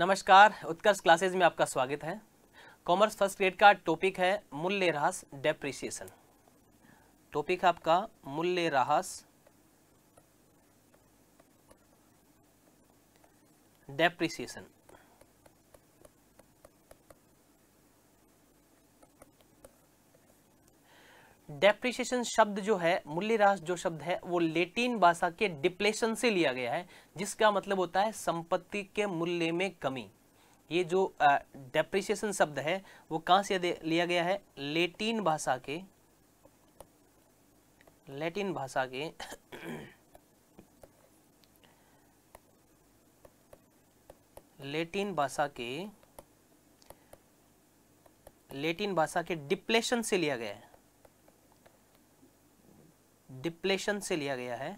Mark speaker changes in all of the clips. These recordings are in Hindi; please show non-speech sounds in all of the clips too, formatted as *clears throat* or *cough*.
Speaker 1: नमस्कार उत्कर्ष क्लासेज में आपका स्वागत है कॉमर्स फर्स्ट ग्रेड का टॉपिक है मूल्य राहस डेप्रिसिएशन टॉपिक है आपका मूल्य राहस डेप्रिसिएशन डेप्रिशिएशन शब्द जो है मूल्यह्रास जो शब्द है वो लेटिन भाषा के डिप्लेशन से लिया गया है जिसका मतलब होता है संपत्ति के मूल्य में कमी ये जो डेप्रिशिएशन शब्द है वो कहां से लिया गया है लेटिन भाषा के लेटिन भाषा के लेटिन भाषा के लेटिन भाषा के डिप्लेशन से लिया गया है डिप्लेशन से लिया गया है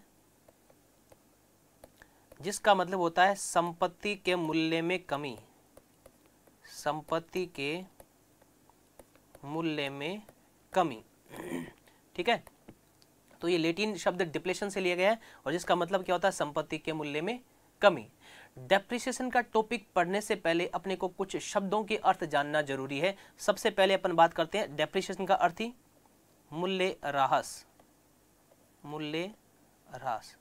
Speaker 1: जिसका मतलब होता है संपत्ति के मूल्य में कमी संपत्ति के मूल्य में कमी ठीक है तो ये लेटिन शब्द डिप्लेशन से लिया गया है और जिसका मतलब क्या होता है संपत्ति के मूल्य में कमी डेप्रिसिएशन का टॉपिक पढ़ने से पहले अपने को कुछ शब्दों के अर्थ जानना जरूरी है सबसे पहले अपन बात करते हैं डेप्रिसिएशन का अर्थ ही मूल्य राहस मूल्य ह्रास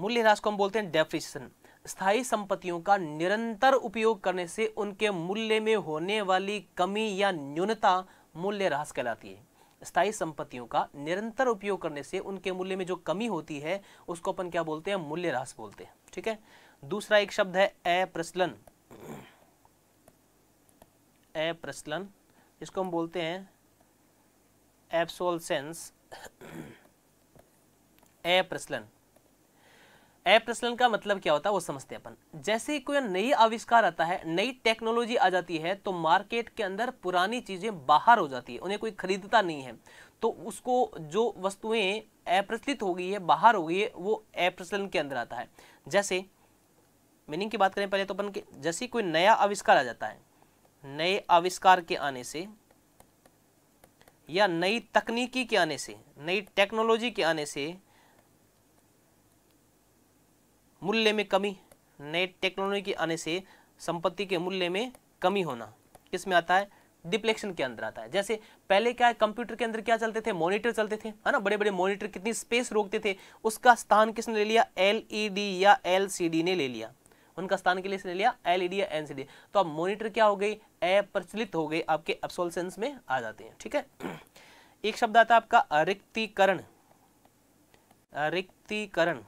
Speaker 1: मूल्य ह्रास को हम बोलते हैं डेफिशन स्थायी संपत्तियों का निरंतर उपयोग करने से उनके मूल्य में होने वाली कमी या न्यूनता मूल्य ह्रास कहलाती है स्थायी संपत्तियों का निरंतर उपयोग करने से उनके मूल्य में जो कमी होती है उसको अपन क्या बोलते हैं मूल्य ह्रास बोलते हैं ठीक है दूसरा एक शब्द है अप्रचलन अप्रचलन इसको हम बोलते हैं एब्सोलसेंस एप्रसलन एप्रसलन का मतलब क्या होता है वो समझते हैं अपन जैसे ही कोई नई आविष्कार आता है नई टेक्नोलॉजी आ जाती है तो मार्केट के अंदर पुरानी चीज़ें बाहर हो जाती है उन्हें कोई खरीदता नहीं है तो उसको जो वस्तुएं अप्रचलित हो गई है बाहर हो गई है वो अप्रचलन के अंदर आता है जैसे मीनिंग की बात करें पहले तो अपन के जैसे कोई नया आविष्कार आ जाता है नए आविष्कार के आने से या नई तकनीकी के आने से नई टेक्नोलॉजी के आने से मूल्य में कमी नए टेक्नोलॉजी के आने से संपत्ति के मूल्य में कमी होना किस में आता है डिप्लेक्शन के अंदर आता है जैसे पहले क्या है कंप्यूटर के अंदर क्या चलते थे मॉनिटर चलते थे है ना बड़े बड़े मॉनिटर कितनी स्पेस रोकते थे उसका स्थान किसने ले लिया एलईडी या एलसीडी ने ले लिया उनका स्थान के लिए इसने लिया एल e या एनसीडी तो अब मोनिटर क्या हो गई अप्रचलित हो गई आपके एब्सोल्सेंस में आ जाते हैं ठीक है एक शब्द आता है आपका रिक्तिकरण रिक्तिकरण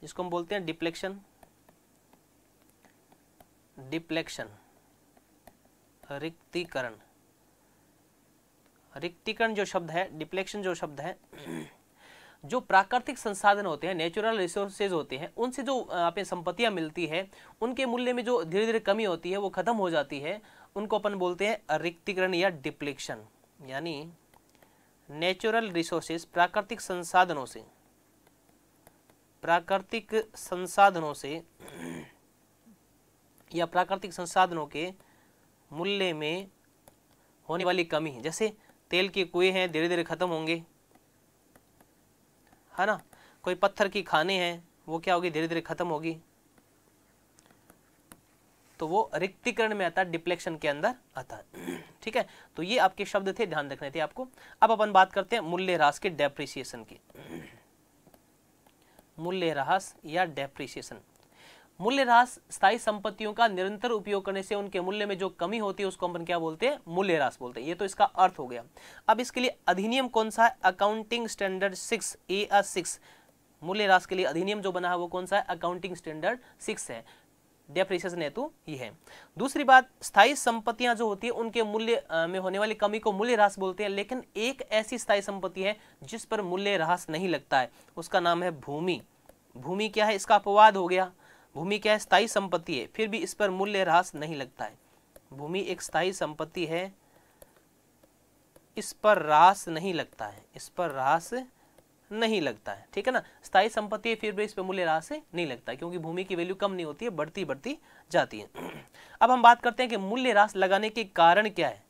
Speaker 1: जिसको हम बोलते हैं डिप्लेक्शन डिप्लेक्शन रिक्तिकरण रिक्तिकरण जो शब्द है डिप्लेक्शन जो शब्द है जो प्राकृतिक संसाधन होते हैं नेचुरल रिसोर्सेज होते हैं उनसे जो अपनी संपत्तियाँ मिलती है उनके मूल्य में जो धीरे धीरे कमी होती है वो ख़त्म हो जाती है उनको अपन बोलते हैं रिक्तिकरण या डिप्लेक्शन यानी नेचुरल रिसोर्सेज प्राकृतिक संसाधनों से प्राकृतिक संसाधनों से या प्राकृतिक संसाधनों के मूल्य में होने वाली कमी जैसे तेल के कुएं हैं धीरे धीरे ख़त्म होंगे है ना कोई पत्थर की खाने हैं वो क्या होगी धीरे धीरे ख़त्म होगी तो वो रिक्तिकरण में आता है डिप्लेक्शन के अंदर आता है *clears throat* ठीक है तो ये आपके शब्द थे ध्यान रखने थे आपको अब अपन बात करते हैं मूल्य ह्रास के डेप्रिसिएशन की *clears throat* मूल्य ह्रास या डेप्रिसिएशन मूल्यह्रास स्थायी संपत्तियों का निरंतर उपयोग करने से उनके मूल्य में जो कमी होती है उसको हम क्या बोलते हैं मूल्यह्रास बोलते हैं ये तो इसका अर्थ हो गया अब इसके लिए अधिनियम कौन सा है accounting standard six A R six मूल्यह्रास के लिए अधिनियम जो बना है वो कौन सा है अकाउंटिंग स्टैंडर्ड सिक्स है डेप्रिसिएशन हेतु ये है दूसरी बात स्थायी संपत्तियां जो होती है उनके मूल्य में होने वाली कमी को मूल्य ह्रास बोलते हैं लेकिन एक ऐसी स्थायी संपत्ति है जिस पर मूल्य ह्रास नहीं लगता है उसका नाम है भूमि भूमि क्या है इसका अपवाद हो गया भूमि क्या है स्थायी संपत्ति है फिर भी इस पर मूल्य ह्रास नहीं लगता है भूमि एक स्थायी संपत्ति है इस पर रास नहीं लगता है इस पर रास नहीं लगता है ठीक है ना स्थायी संपत्ति है फिर भी इस पर मूल्य ह्रास नहीं लगता है क्योंकि भूमि की वैल्यू कम नहीं होती है बढ़ती बढ़ती जाती है *clears throat* अब हम बात करते हैं कि मूल्य ह्रास लगाने के कारण क्या है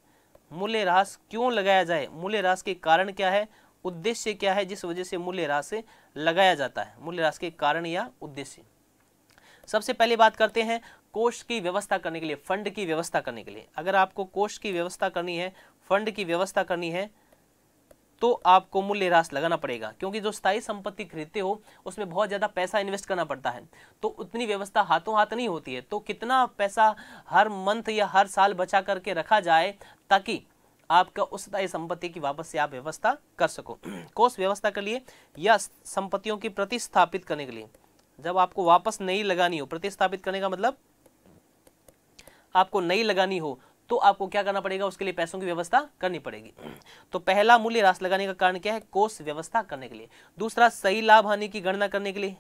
Speaker 1: मूल्य ह्रास क्यों लगाया जाए मूल्य ह्रास के कारण क्या है उद्देश्य क्या है जिस वजह से मूल्य ह्रास लगाया जाता है मूल्य ह्रास के कारण या उद्देश्य सबसे पहले बात करते हैं कोष की व्यवस्था करने के लिए फंड की व्यवस्था करने के लिए अगर आपको कोष की व्यवस्था करनी है फंड की व्यवस्था करनी है तो आपको मूल्य राश लगाना पड़ेगा क्योंकि जो स्थायी संपत्ति खरीदते हो उसमें बहुत ज़्यादा पैसा इन्वेस्ट करना पड़ता है तो उतनी व्यवस्था हाथों हाथ नहीं होती है तो कितना पैसा हर मंथ या हर साल बचा करके रखा जाए ताकि आपका उस स्थायी संपत्ति की वापस से आप व्यवस्था कर सको *clears throat* कोष व्यवस्था के लिए या संपत्तियों की प्रतिस्थापित करने के लिए जब आपको वापस नई लगानी हो प्रतिस्थापित करने का मतलब आपको नई लगानी हो तो आपको क्या करना पड़ेगा उसके लिए पैसों की व्यवस्था करनी पड़ेगी तो पहला मूल्य राशि लगाने का कारण क्या है कोष व्यवस्था करने के लिए दूसरा सही लाभ हानि की गणना करने के लिए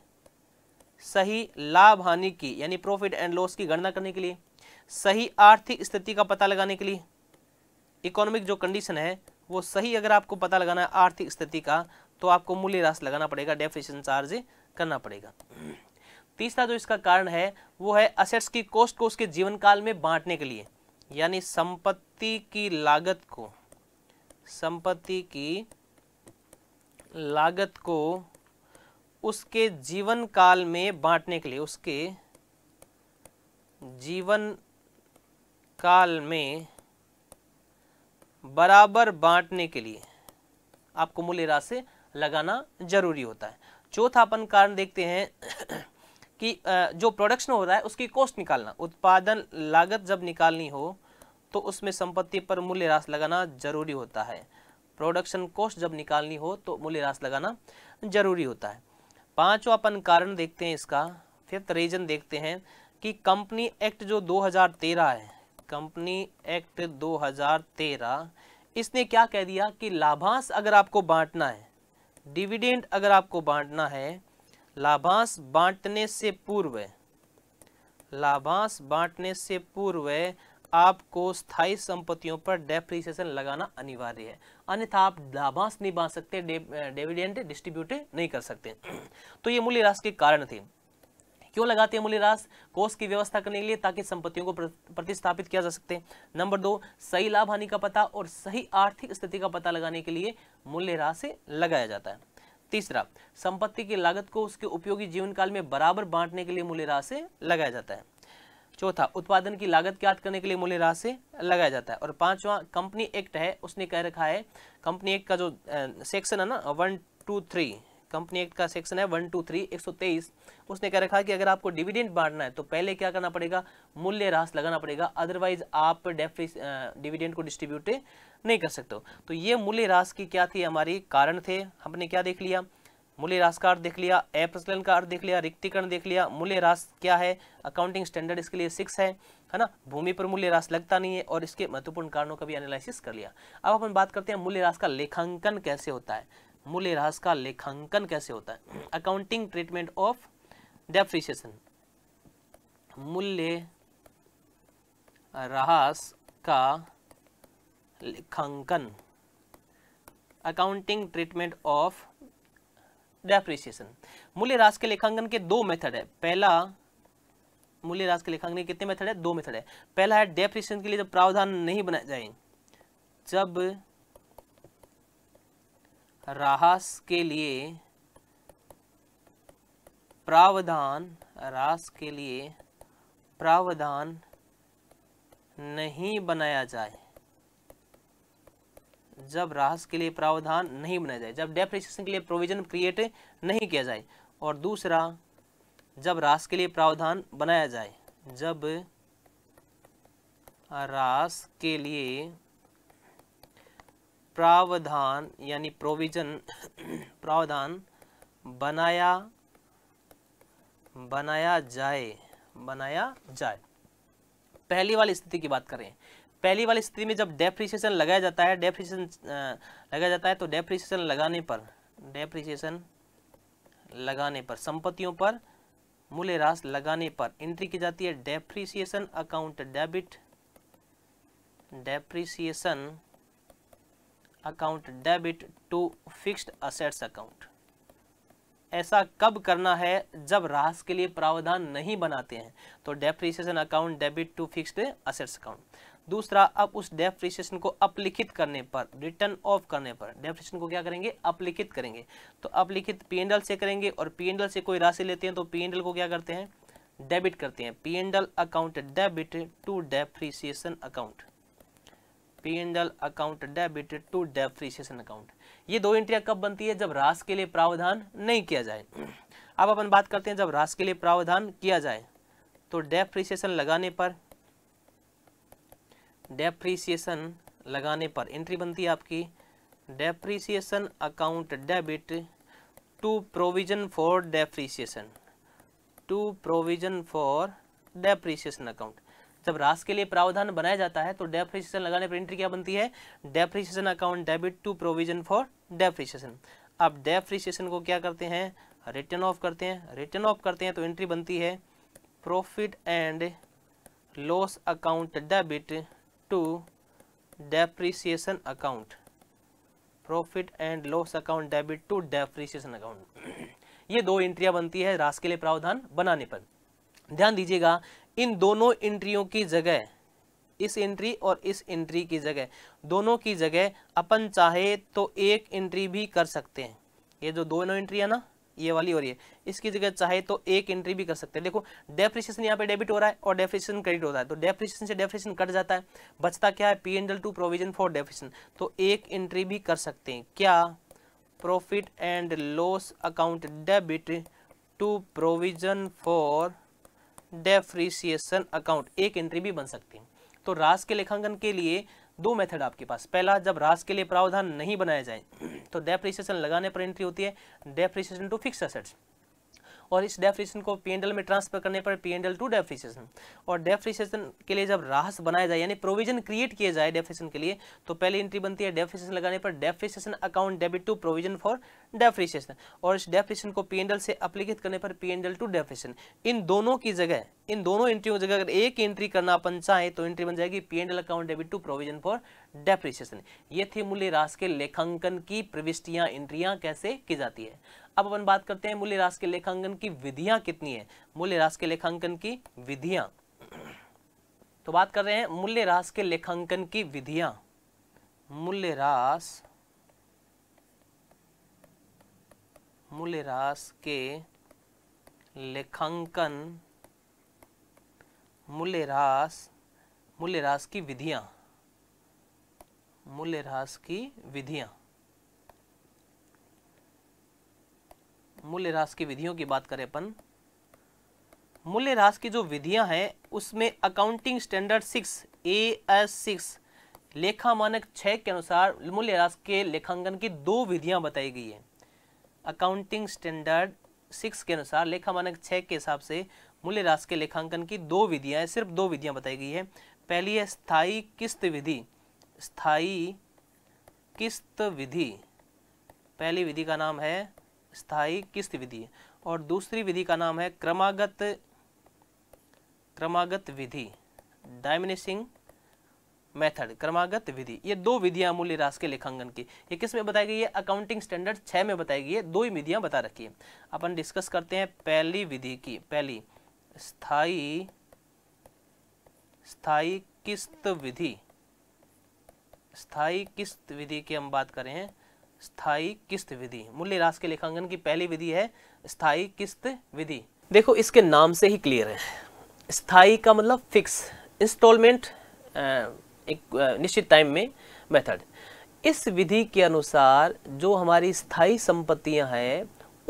Speaker 1: सही लाभ हानि की यानी प्रॉफिट एंड लॉस की गणना करने के लिए सही आर्थिक स्थिति का पता लगाने के लिए इकोनॉमिक जो कंडीशन है वो सही अगर आपको पता लगाना है आर्थिक स्थिति का तो आपको मूल्य राशि लगाना पड़ेगा डेफिनेशन चार्ज करना पड़ेगा तीसरा जो इसका कारण है वो है असेट्स की कॉस्ट को उसके जीवन काल में बांटने के लिए यानी संपत्ति की लागत को संपत्ति की लागत को उसके जीवन काल में बांटने के लिए उसके जीवन काल में बराबर बांटने के लिए आपको मूल्य राशि लगाना जरूरी होता है चौथा अपन कारण देखते हैं कि जो प्रोडक्शन हो रहा है उसकी कॉस्ट निकालना उत्पादन लागत जब निकालनी हो तो उसमें संपत्ति पर मूल्य रास लगाना जरूरी होता है प्रोडक्शन कॉस्ट जब निकालनी हो तो मूल्य रास लगाना जरूरी होता है पांचवा अपन कारण देखते हैं इसका फिफ्थ रीजन देखते हैं कि कंपनी एक्ट जो 2013 है कंपनी एक्ट 2013 इसने क्या कह दिया कि लाभांश अगर आपको बांटना है डिविडेंड अगर आपको बांटना है लाभांश बांटने से पूर्व लाभांश बांटने से पूर्व आपको स्थायी संपत्तियों पर डेप्रीसिएशन लगाना अनिवार्य है अन्यथा आप लाभांश नहीं बांट सकते डिविडेंड डिस्ट्रीब्यूट नहीं कर सकते तो ये मूल्य राशि के कारण थे क्यों लगाते हैं मूल्यह्रास कोष की व्यवस्था करने के लिए ताकि संपत्तियों को प्रतिस्थापित किया जा सकते हैं नंबर दो सही लाभ हानि का पता और सही आर्थिक स्थिति का पता लगाने के लिए मूल्यह्रास लगाया जाता है तीसरा संपत्ति की लागत को उसके उपयोगी जीवन काल में बराबर बांटने के लिए मूल्यह्रास लगाया जाता है चौथा उत्पादन की लागत ज्ञात करने के लिए मूल्यह्रास लगाया जाता है और पांचवा कंपनी एक्ट है उसने कह रखा है कंपनी एक्ट का जो सेक्शन है ना one two three company act का सेक्शन है वन टू थ्री एक सौ तेईस उसने कह रखा कि अगर आपको डिविडेंड बांटना है तो पहले क्या करना पड़ेगा मूल्य रास लगाना पड़ेगा अदरवाइज आप डेफिस डिविडेंड को डिस्ट्रीब्यूट नहीं कर सकते तो ये मूल्य रास की क्या थी हमारी कारण थे हमने क्या देख लिया मूल्य रास का अर्थ देख लिया अप्रचलन का अर्थ देख लिया रिक्तिकरण देख लिया मूल्य रास क्या है अकाउंटिंग स्टैंडर्ड इसके लिए सिक्स है है ना भूमि पर मूल्य रास लगता नहीं है और इसके महत्वपूर्ण कारणों का भी एनालिसिस कर लिया अब अपन बात करते हैं मूल्य रास का लेखांकन कैसे होता है मूल्य का लेखांकन कैसे होता है अकाउंटिंग ट्रीटमेंट ऑफ डेप्रिसिएशन मूल्य ह्रास का लेखांकन अकाउंटिंग ट्रीटमेंट ऑफ डेप्रिसिएशन मूल्य रास के लेखांकन के दो मेथड है पहला मूल्य रास के लेखांकन के कितने मेथड है दो मेथड है पहला है डेप्रिसिएशन के लिए जब प्रावधान नहीं बनाए जाए जब राहस के लिए प्रावधान रास के लिए प्रावधान नहीं बनाया जाए जब राहस के लिए प्रावधान नहीं बनाया जाए जब डेप्रिशिएशन के लिए प्रोविजन क्रिएट नहीं किया जाए और दूसरा जब रास के लिए प्रावधान बनाया जाए जब रास के लिए प्रावधान यानी प्रोविजन प्रावधान बनाया बनाया जाए बनाया जाए पहली वाली स्थिति की बात करें पहली वाली स्थिति में जब डेप्रिसिएशन लगाया जाता है डेप्रिसिएशन लगाया जाता है तो डेप्रिसिएशन लगाने पर डेप्रिसिएशन लगाने पर संपत्तियों पर मूल्य राश लगाने पर एंट्री की जाती है depreciation account debit depreciation account debit to fixed assets account ऐसा कब करना है जब राहत के लिए प्रावधान नहीं बनाते हैं तो depreciation account debit to fixed assets account दूसरा अब उस डेप्रीसिएशन को अपलिखित करने पर रिटर्न ऑफ करने पर डेप्रीसिएशन को क्या करेंगे अपलिखित करेंगे तो अपलिखित पीएनडल से करेंगे और पीएनडल से कोई राशि लेते हैं तो पीएनडल को क्या करते हैं डेबिट करते हैं P and L account debit to depreciation account P and L account debit to depreciation account ये दो एंट्रिया कब बनती है जब रास के लिए प्रावधान नहीं किया जाए अब अपन बात करते हैं जब रास के लिए प्रावधान किया जाए तो डेप्रीसिएशन लगाने पर डेप्रीसिएशन लगाने पर एंट्री बनती है आपकी depreciation account debit to provision for depreciation to provision for depreciation account जब रास के लिए प्रावधान बनाया जाता है तो डेप्रिसिएशन लगाने पर एंट्री क्या बनती है depreciation account debit to provision for depreciation अब डेप्रिसिएशन को क्या करते हैं रिटर्न ऑफ करते हैं रिटर्न ऑफ करते हैं तो एंट्री बनती है profit and loss account debit to depreciation account profit and loss account debit to depreciation account ये दो एंट्रियां बनती है रास के लिए प्रावधान बनाने पर ध्यान दीजिएगा इन दोनों एंट्रियों की जगह इस एंट्री और इस एंट्री की जगह दोनों की जगह अपन चाहे तो एक एंट्री भी कर सकते हैं ये जो दोनों एंट्री है ना ये वाली और ये इसकी जगह चाहे तो एक एंट्री भी कर सकते हैं देखो डेफ्रिशन यहाँ पे डेबिट हो रहा है और डेफ्रिशन क्रेडिट हो रहा है तो डेफ्रिशन से डेफ्रिशन कट जाता है बचता क्या है P and L to provision for depreciation तो एक एंट्री भी कर सकते हैं क्या profit and loss account debit to provision for depreciation account एक एंट्री भी बन सकती है तो रास के लेखांकन के लिए दो मेथड आपके पास पहला जब रास के लिए प्रावधान नहीं बनाया जाए तो डेप्रिसिएशन लगाने पर एंट्री होती है डेप्रिसिएशन टू फिक्स असेट्स और इस डेफ्रिशन को पी में ट्रांसफर करने पर पी टू डेफ्रिशन और डेफ्रिशन के लिए जब राहस बनाया जाए यानी प्रोविजन क्रिएट किया जाए डेफ्रिशन के लिए तो पहली एंट्री बनती है डेफ्रिशन लगाने पर depreciation account debit to provision for depreciation और इस डेफ्रिशन को पी से अप्लीकेट करने पर पी टू डेफ्रिशन इन दोनों की जगह इन दोनों एंट्री की जगह अगर एक एंट्री करना अपन चाहें तो एंट्री बन जाएगी P account debit to provision for depreciation ये थी मूल्य रास के लेखांकन की प्रविष्टियां एंट्रियां कैसे की जाती है अब अपन बात करते हैं मूल्य राश के लेखांकन की विधियां कितनी है मूल्य रास के लेखांकन की विधियां तो बात कर रहे हैं मूल्य रास के लेखांकन की विधियां मूल्य राश मूल्य रास के लेखांकन मूल्य रास मूल्य राश की विधियां मूल्य रास की विधियां मूल्य मूल्यह्रास की विधियों की बात करें अपन मूल्य रास की जो विधियां हैं उसमें accounting standard six A S six लेखा मानक छः के अनुसार मूल्य मूल्यह्रास के लेखांकन की दो विधियां बताई गई हैं अकाउंटिंग स्टैंडर्ड सिक्स के अनुसार लेखा मानक छः के हिसाब से मूल्य रास के लेखांकन की दो विधियां सिर्फ दो विधियां बताई गई है पहली है स्थाई किस्त विधि स्थाई किस्त विधि पहली विधि का नाम है स्थाई किस्त विधि और दूसरी विधि का नाम है क्रमागत क्रमागत विधि डायमिनिशिंग मेथड क्रमागत विधि ये दो विधियां मूल्य रास के लेखांकन की ये किस में बताई गई है अकाउंटिंग स्टैंडर्ड छः में बताई गई है दो ही विधियां बता रखी है अपन डिस्कस करते हैं पहली विधि की पहली स्थाई स्थाई किस्त विधि स्थाई किस्त विधि की हम बात करें स्थाई किस्त विधि मूल्य रास के लेखांकन की पहली विधि है स्थाई किस्त विधि देखो इसके नाम से ही क्लियर है स्थाई का मतलब फिक्स इंस्टॉलमेंट एक निश्चित टाइम में मेथड इस विधि के अनुसार जो हमारी स्थायी संपत्तियां हैं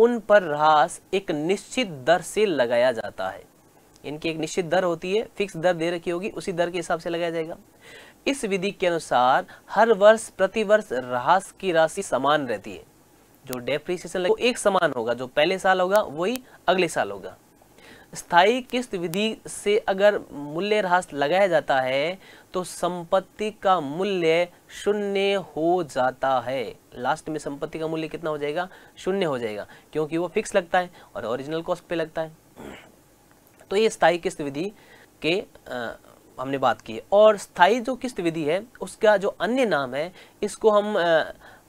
Speaker 1: उन पर रास एक निश्चित दर से लगाया जाता है इनकी एक निश्चित दर होती है फिक्स दर दे रखी होगी उसी दर के हिसाब से लगाया जाएगा इस विधि के अनुसार हर वर्ष प्रतिवर्ष राहस की राशि समान रहती है जो डेप्रीसिएशन वो एक समान होगा जो पहले साल होगा वही अगले साल होगा स्थायी किस्त विधि से अगर मूल्य ह्रास लगाया जाता है तो संपत्ति का मूल्य शून्य हो जाता है लास्ट में संपत्ति का मूल्य कितना हो जाएगा शून्य हो जाएगा क्योंकि वो फिक्स लगता है और ओरिजिनल कॉस्ट पे लगता है तो ये स्थायी किस्त विधि के हमने बात की है और स्थायी जो किस्त विधि है उसका जो अन्य नाम है इसको हम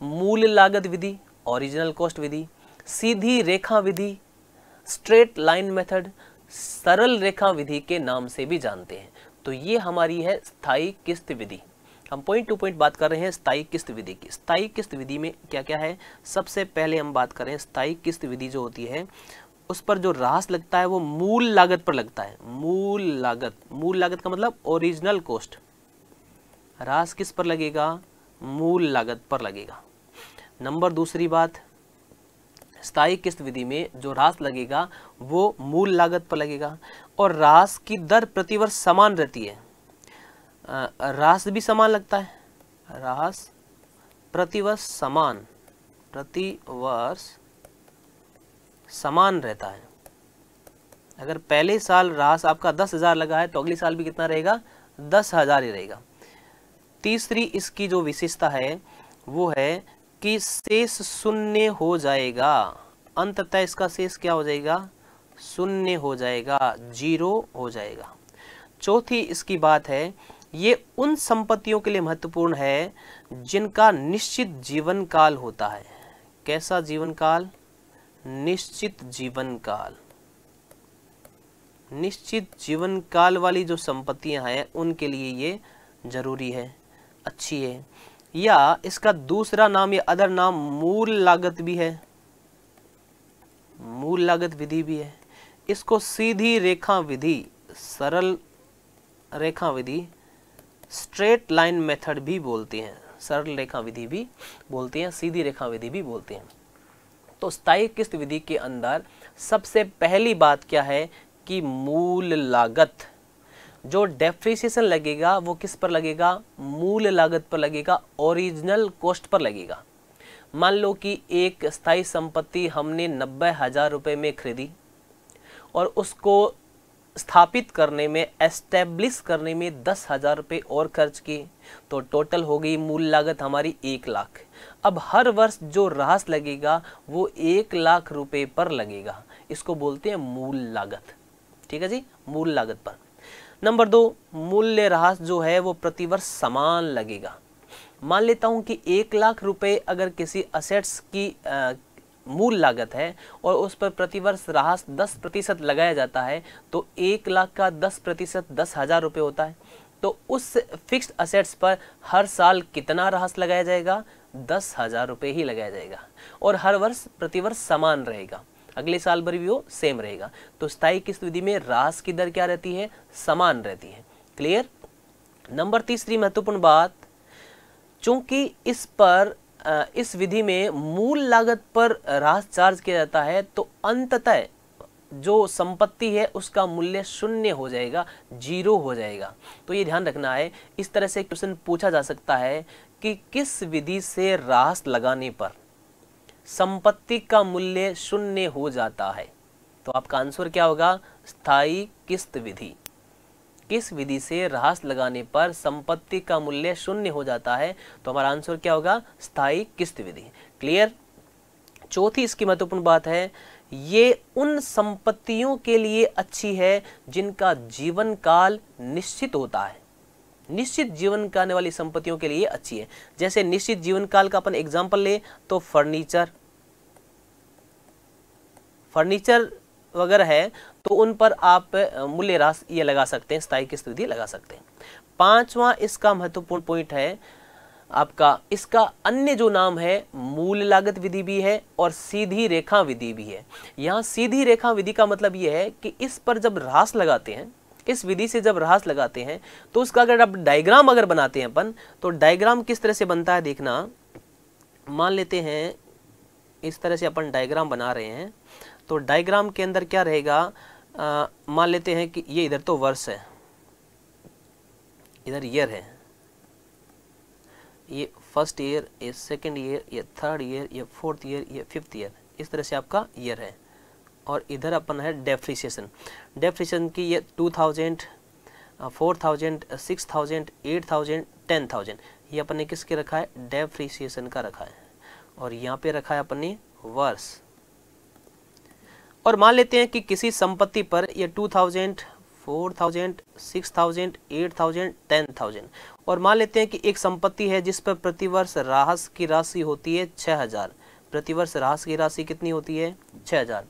Speaker 1: मूल लागत विधि ओरिजिनल कॉस्ट विधि सीधी रेखा विधि स्ट्रेट लाइन मेथड सरल रेखा विधि के नाम से भी जानते हैं तो ये हमारी है स्थायी किस्त विधि हम पॉइंट टू पॉइंट बात कर रहे हैं स्थायी किस्त विधि की स्थायी किस्त विधि में क्या क्या है सबसे पहले हम बात करें स्थायी किस्त विधि जो होती है उस पर जो रास लगता है वो मूल लागत पर लगता है मूल लागत मूल लागत का मतलब ओरिजिनल कोस्ट रास किस पर लगेगा मूल लागत पर लगेगा नंबर दूसरी बात स्थायी किस्त विधि में जो रास लगेगा वो मूल लागत पर लगेगा और रास की दर प्रतिवर्ष समान रहती है रास भी समान लगता है रास प्रतिवर्ष समान प्रतिवर्ष समान रहता है अगर पहले साल रास आपका दस हज़ार लगा है तो अगले साल भी कितना रहेगा दस हज़ार ही रहेगा तीसरी इसकी जो विशेषता है वो है कि शेष शून्य हो जाएगा अंततः इसका शेष क्या हो जाएगा शून्य हो जाएगा जीरो हो जाएगा चौथी इसकी बात है ये उन संपत्तियों के लिए महत्वपूर्ण है जिनका निश्चित जीवन काल होता है कैसा जीवन काल निश्चित जीवन काल निश्चित जीवन काल वाली जो संपत्तियां हैं उनके लिए ये जरूरी है अच्छी है या इसका दूसरा नाम या अदर नाम मूल लागत भी है मूल लागत विधि भी है इसको सीधी रेखा विधि सरल रेखा विधि स्ट्रेट लाइन मेथड भी बोलते हैं सरल रेखा विधि भी बोलते हैं सीधी रेखा विधि भी बोलते हैं तो स्थायी किस्त विधि के अंदर सबसे पहली बात क्या है कि मूल लागत जो डेप्रिसिएशन लगेगा वो किस पर लगेगा मूल लागत पर लगेगा ओरिजिनल कॉस्ट पर लगेगा मान लो कि एक स्थायी संपत्ति हमने नब्बे हज़ार रुपये में खरीदी और उसको स्थापित करने में एस्टेब्लिश करने में दस हज़ार रुपये और खर्च किए तो टोटल हो गई मूल लागत हमारी एक लाख अब हर वर्ष जो रास लगेगा वो एक लाख रुपए पर लगेगा इसको बोलते हैं मूल लागत ठीक है जी मूल लागत पर नंबर दो मूल्य रास जो है वो प्रतिवर्ष समान लगेगा मान लेता हूँ कि एक लाख रुपए अगर किसी असेट्स की आ, मूल लागत है और उस पर प्रतिवर्ष राहस दस प्रतिशत लगाया जाता है तो एक लाख का दस प्रतिशत दस हज़ार रुपये होता है तो उस फिक्स्ड असेट्स पर हर साल कितना राहस लगाया जाएगा दस हज़ार रुपये ही लगाया जाएगा और हर वर्ष प्रतिवर्ष समान रहेगा अगले साल भर भी वो सेम रहेगा तो स्थायी किस्त विधि में रास की दर क्या रहती है समान रहती है क्लियर नंबर तीसरी महत्वपूर्ण बात चूंकि इस पर इस विधि में मूल लागत पर रास चार्ज किया जाता है तो अंततः जो संपत्ति है उसका मूल्य शून्य हो जाएगा जीरो हो जाएगा तो ये ध्यान रखना है इस तरह से क्वेश्चन पूछा जा सकता है कि किस विधि से राहस लगाने पर संपत्ति का मूल्य शून्य हो जाता है तो आपका आंसर क्या होगा स्थाई किस्त विधि किस विधि से राहस लगाने पर संपत्ति का मूल्य शून्य हो जाता है तो हमारा आंसर क्या होगा स्थाई किस्त विधि क्लियर चौथी इसकी महत्वपूर्ण बात है ये उन संपत्तियों के लिए अच्छी है जिनका जीवन काल निश्चित होता है निश्चित जीवन का आने वाली संपत्तियों के लिए अच्छी है जैसे निश्चित जीवन काल का अपन एग्जाम्पल ले तो फर्नीचर फर्नीचर वगैरह है तो उन पर आप मूल्य रास ये लगा सकते हैं स्थायी किस्त विधि लगा सकते हैं पांचवा इसका महत्वपूर्ण पॉइंट है आपका इसका अन्य जो नाम है मूल लागत विधि भी है और सीधी रेखा विधि भी है यहाँ सीधी रेखा विधि का मतलब ये है कि इस पर जब रास लगाते हैं इस विधि से जब रहास लगाते हैं तो उसका अगर आप डायग्राम अगर बनाते हैं अपन तो डायग्राम किस तरह से बनता है देखना मान लेते हैं इस तरह से अपन डायग्राम बना रहे हैं तो डायग्राम के अंदर क्या रहेगा मान लेते हैं कि ये इधर तो वर्ष है इधर ईयर है ये फर्स्ट ईयर ये सेकेंड ईयर ये थर्ड ईयर ये फोर्थ ईयर ये फिफ्थ ईयर इस तरह से आपका ईयर है और इधर अपन है डेफ्रिशिएशन डेफ्रिसिएशन की ये two thousand four thousand six thousand eight thousand ten thousand ये अपन ने किसके रखा है डेफ्रिशिएशन का रखा है और यहाँ पे रखा है अपन ने वर्ष और मान लेते हैं कि किसी संपत्ति पर ये two thousand four thousand six thousand eight thousand ten thousand और मान लेते हैं कि एक संपत्ति है जिस पर प्रतिवर्ष राहस की राशि होती है छः हज़ार प्रतिवर्ष राहस की राशि कितनी होती है छः हज़ार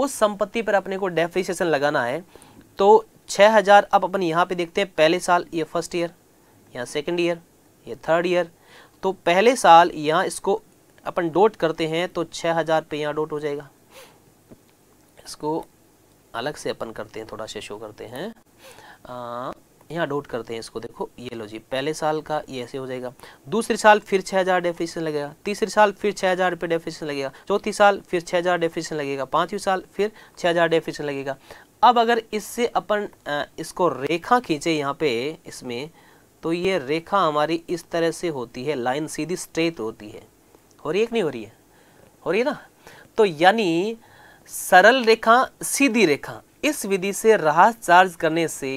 Speaker 1: उस संपत्ति पर अपने को डेफिसिएशन लगाना है तो 6000 अब अपन यहाँ पे देखते हैं पहले साल ये फर्स्ट ईयर यहाँ सेकंड ईयर ये थर्ड ईयर तो पहले साल यहाँ इसको अपन डोट करते हैं तो 6000 पे यहाँ डोट हो जाएगा इसको अलग से अपन करते हैं थोड़ा से शो करते हैं आ, यहाँ डाउट करते हैं इसको देखो ये लो जी पहले साल का ये ऐसे हो जाएगा दूसरे साल फिर छः हज़ार डेफिशन लगेगा तीसरे साल फिर छः हज़ार रुपये डेफिशन लगेगा चौथी साल फिर छः हज़ार डेफिशन लगेगा पाँचवीं साल फिर छः हज़ार डेफिशन लगेगा अब अगर इससे अपन इसको रेखा खींचे यहाँ पे इसमें तो ये रेखा हमारी इस तरह से होती है लाइन सीधी स्ट्रेट होती है हो रही है कि नहीं हो रही है हो रही है ना तो यानी सरल रेखा सीधी रेखा इस विधि से राहत चार्ज करने से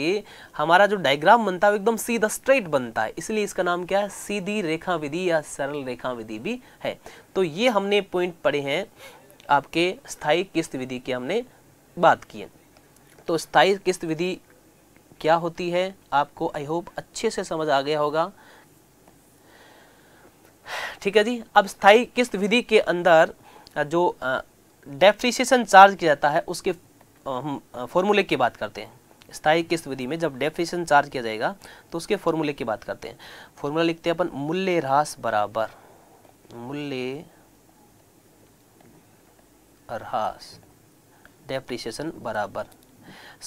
Speaker 1: हमारा जो डायग्राम बनता है एकदम सीधा स्ट्रेट बनता है इसलिए इसका नाम क्या है सीधी रेखा विधि या सरल रेखा विधि भी है तो ये हमने पॉइंट पढ़े हैं आपके स्थाई किस्त विधि की हमने बात की है तो स्थाई किस्त विधि क्या होती है आपको आई होप अच्छे से समझ आ गया होगा ठीक है जी अब स्थाई किस्त विधि के अंदर जो डेफ्रिशिएशन चार्ज किया जाता है उसके फॉर्मूले की बात करते हैं स्थायी किस्त विधि में जब डेफिशन चार्ज किया जाएगा तो उसके फॉर्मूले की बात करते हैं फॉर्मूला लिखते हैं अपन मूल्य ह्रास बराबर मूल्य ह्रास डेप्रिसिएशन बराबर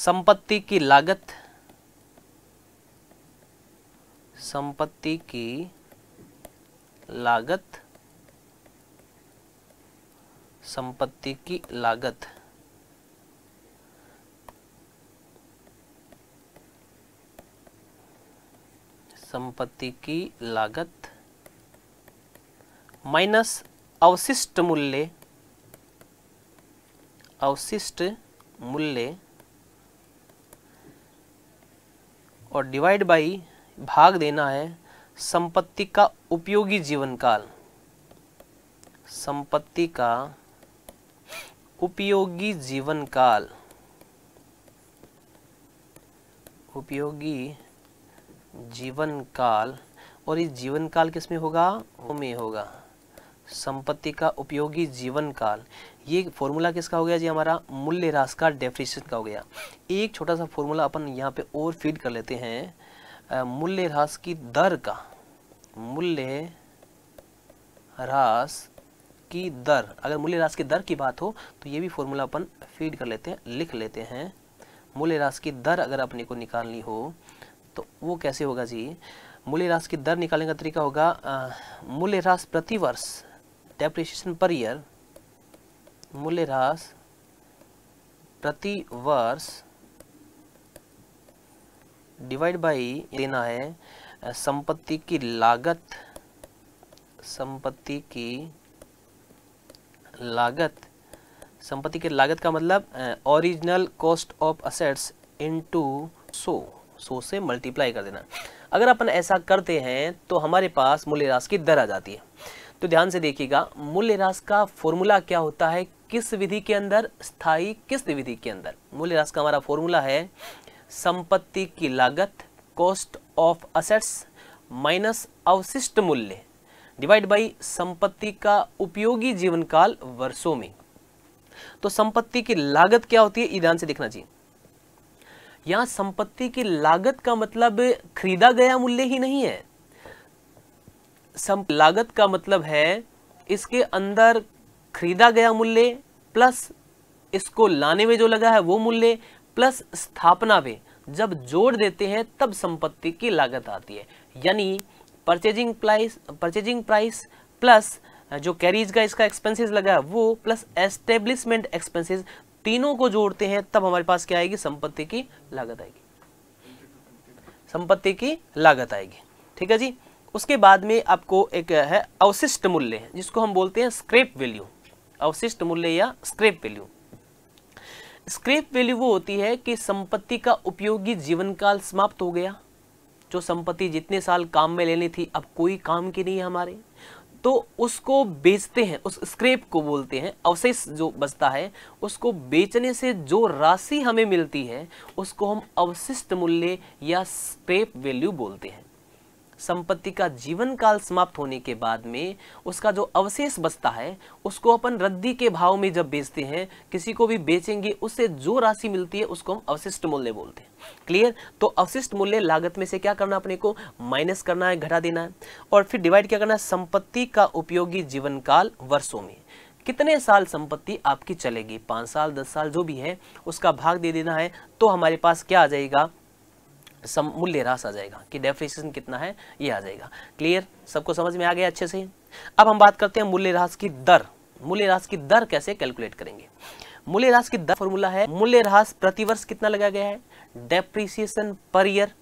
Speaker 1: संपत्ति की लागत संपत्ति की लागत संपत्ति की लागत संपत्ति की लागत माइनस अवशिष्ट मूल्य अवशिष्ट मूल्य और डिवाइड बाई भाग देना है संपत्ति का उपयोगी जीवन काल संपत्ति का उपयोगी जीवन काल उपयोगी जीवन काल और ये जीवन काल किस में होगा में होगा संपत्ति का उपयोगी जीवन काल ये फॉर्मूला किसका हो गया जी हमारा मूल्य रास का डेफिनेशन का हो गया एक छोटा सा फॉर्मूला अपन यहाँ पे और फीड कर लेते हैं मूल्य ह्रास की दर का मूल्य ह्रास की दर अगर मूल्य ह्रास की दर की बात हो तो ये भी फॉर्मूला अपन फीड कर लेते हैं लिख लेते हैं मूल्य ह्रास की दर अगर अपने को निकालनी हो तो वो कैसे होगा जी मूल्यह्रास की दर निकालने का तरीका होगा मूल्यह्रास प्रति वर्ष डेप्रिशिएशन पर ईयर मूल्यह्रास प्रति वर्ष डिवाइड बाई देना है संपत्ति की लागत संपत्ति की लागत संपत्ति की लागत का मतलब original cost of assets into सो सौ से मल्टीप्लाई कर देना अगर अपन ऐसा करते हैं तो हमारे पास मूल्यह्रास की दर आ जाती है तो ध्यान से देखिएगा मूल्यह्रास का फॉर्मूला क्या होता है किस विधि के अंदर स्थाई किस विधि के अंदर मूल्यह्रास का हमारा फॉर्मूला है संपत्ति की लागत कॉस्ट ऑफ असेट्स माइनस अवशिष्ट मूल्य डिवाइड बाई संपत्ति का उपयोगी जीवन काल वर्षों में तो संपत्ति की लागत क्या होती है ध्यान से देखना चाहिए यहां संपत्ति की लागत का मतलब खरीदा गया मूल्य ही नहीं है लागत का मतलब है इसके अंदर खरीदा गया मूल्य प्लस इसको लाने में जो लगा है वो मूल्य प्लस स्थापना में जब जोड़ देते हैं तब संपत्ति की लागत आती है यानी purchasing price purchasing price plus जो कैरीज का इसका एक्सपेंसेस लगा है वो प्लस एस्टेब्लिशमेंट एक्सपेंसेस तीनों को जोड़ते हैं तब हमारे पास क्या आएगी संपत्ति की लागत आएगी संपत्ति की लागत आएगी ठीक है जी उसके बाद में आपको एक है अवशिष्ट मूल्य जिसको हम बोलते हैं स्क्रेप वैल्यू अवशिष्ट मूल्य या स्क्रेप वैल्यू स्क्रेप वैल्यू वो होती है कि संपत्ति का उपयोगी जीवन काल समाप्त हो गया जो संपत्ति जितने साल काम में लेनी थी अब कोई काम की नहीं है हमारे तो उसको बेचते हैं उस स्क्रेप को बोलते हैं अवशेष जो बचता है उसको बेचने से जो राशि हमें मिलती है उसको हम अवशिष्ट मूल्य या स्क्रेप वैल्यू बोलते हैं संपत्ति का जीवन काल समाप्त होने के बाद में उसका जो अवशेष बचता है उसको अपन रद्दी के भाव में जब बेचते हैं किसी को भी बेचेंगे उससे जो राशि मिलती है उसको हम अवशिष्ट मूल्य बोलते हैं क्लियर तो अवशिष्ट मूल्य लागत में से क्या करना अपने को माइनस करना है घटा देना है और फिर डिवाइड क्या करना है संपत्ति का उपयोगी जीवन काल वर्षों में कितने साल संपत्ति आपकी चलेगी पांच साल दस साल जो भी है उसका भाग दे देना है तो हमारे पास क्या आ जाएगा सम मूल्य रास आ जाएगा कि डेफिनेशन कितना है ये आ जाएगा क्लियर सबको समझ में आ गया अच्छे से अब हम बात करते हैं मूल्य रास की दर मूल्य रास की दर कैसे कैलकुलेट करेंगे मूल्य रास की दर फॉर्मूला है मूल्य रास प्रतिवर्ष कितना लगाया गया है डेप्रीसिएशन पर ईयर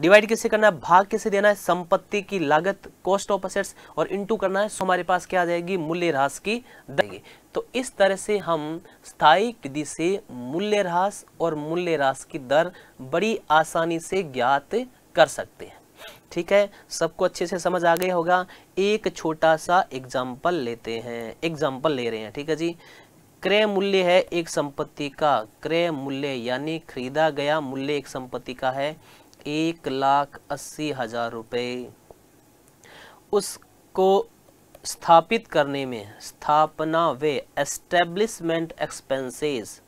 Speaker 1: डिवाइड किससे करना है भाग किससे देना है संपत्ति की लागत कॉस्ट ऑफ असेट्स और इनटू करना है सो हमारे पास क्या आ जाएगी मूल्य ह्रास की दर तो इस तरह से हम स्थायी विधि से मूल्य ह्रास और मूल्य ह्रास की दर बड़ी आसानी से ज्ञात कर सकते हैं ठीक है सबको अच्छे से समझ आ गया होगा एक छोटा सा एग्जाम्पल लेते हैं एग्जाम्पल ले रहे हैं ठीक है जी क्रय मूल्य है एक संपत्ति का क्रय मूल्य यानी खरीदा गया मूल्य एक संपत्ति का है एक लाख अस्सी हज़ार रुपये उसको स्थापित करने में स्थापना वे एस्टेब्लिशमेंट एक्सपेंसेस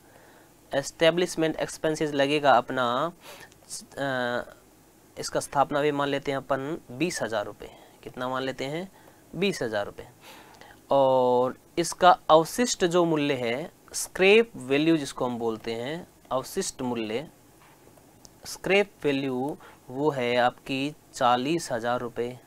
Speaker 1: एस्टेब्लिशमेंट एक्सपेंसेस लगेगा अपना आ, इसका स्थापना वे मान लेते हैं अपन बीस हज़ार रुपये कितना मान लेते हैं बीस हज़ार रुपये और इसका अवशिष्ट जो मूल्य है स्क्रेप वैल्यू जिसको हम बोलते हैं अवशिष्ट मूल्य स्क्रैप वैल्यू वो है आपकी चालीस हज़ार रुपये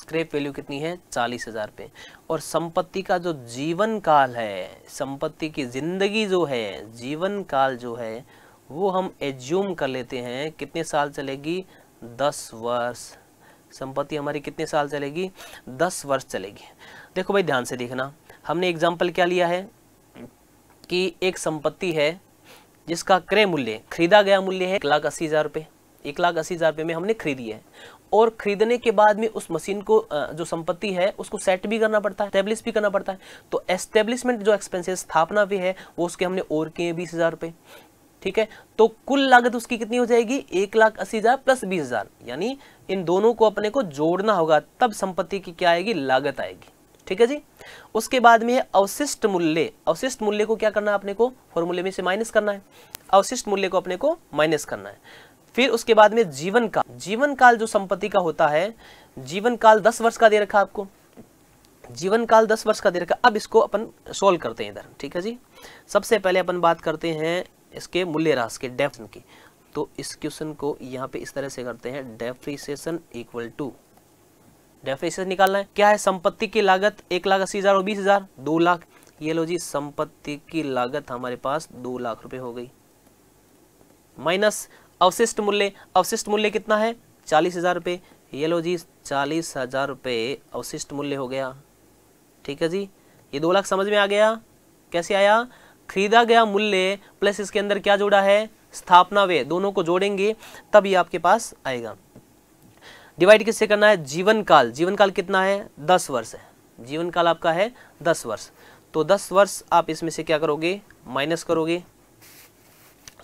Speaker 1: स्क्रैप वैल्यू कितनी है चालीस हज़ार रुपये और संपत्ति का जो जीवन काल है संपत्ति की ज़िंदगी जो है जीवन काल जो है वो हम एज्यूम कर लेते हैं कितने साल चलेगी दस वर्ष संपत्ति हमारी कितने साल चलेगी दस वर्ष चलेगी देखो भाई ध्यान से देखना हमने एग्जाम्पल क्या लिया है कि एक संपत्ति है जिसका क्रय मूल्य खरीदा गया मूल्य है एक लाख अस्सी हज़ार रुपये एक लाख अस्सी हज़ार रुपये में हमने खरीदी है और खरीदने के बाद में उस मशीन को जो संपत्ति है उसको सेट भी करना पड़ता है एस्टेब्लिश भी करना पड़ता है तो एस्टेब्लिशमेंट जो एक्सपेंसेस स्थापना भी है वो उसके हमने और किए बीस हज़ार रुपये ठीक है तो कुल लागत उसकी कितनी हो जाएगी एक लाख अस्सी हज़ार प्लस बीस हज़ार यानी इन दोनों को अपने को जोड़ना होगा तब संपत्ति की क्या आएगी लागत आएगी ठीक है जी उसके बाद में अवशिष्ट मूल्य अवशिष्ट मूल्य को क्या करना है अपने को फॉर्मूले में से माइनस करना है अवशिष्ट मूल्य को अपने को माइनस करना है फिर उसके बाद में जीवन काल जीवन काल जो संपत्ति का होता है जीवन काल दस वर्ष का दे रखा आपको जीवन काल दस वर्ष का दे रखा अब इसको अपन सोल्व करते हैं इधर ठीक है जी सबसे पहले अपन बात करते हैं इसके मूल्य रास के डेफ की तो इस क्वेश्चन को यहाँ पे इस तरह से करते हैं डेफ्रीसेशन इक्वल टू डेफिनेशन निकालना है क्या है संपत्ति की लागत एक लाख अस्सी हज़ार और बीस हज़ार दो लाख ये लो जी संपत्ति की लागत हमारे पास दो लाख रुपए हो गई माइनस अवशिष्ट मूल्य अवशिष्ट मूल्य कितना है चालीस हज़ार रुपये ये लो जी चालीस हज़ार रुपये अवशिष्ट मूल्य हो गया ठीक है जी ये दो लाख समझ में आ गया कैसे आया खरीदा गया मूल्य प्लस इसके अंदर क्या जोड़ा है स्थापना वे दोनों को जोड़ेंगे तब ये आपके पास आएगा डिवाइड किससे करना है जीवन काल जीवन काल कितना है दस वर्ष है जीवन काल आपका है दस वर्ष तो दस वर्ष आप इसमें से क्या करोगे माइनस करोगे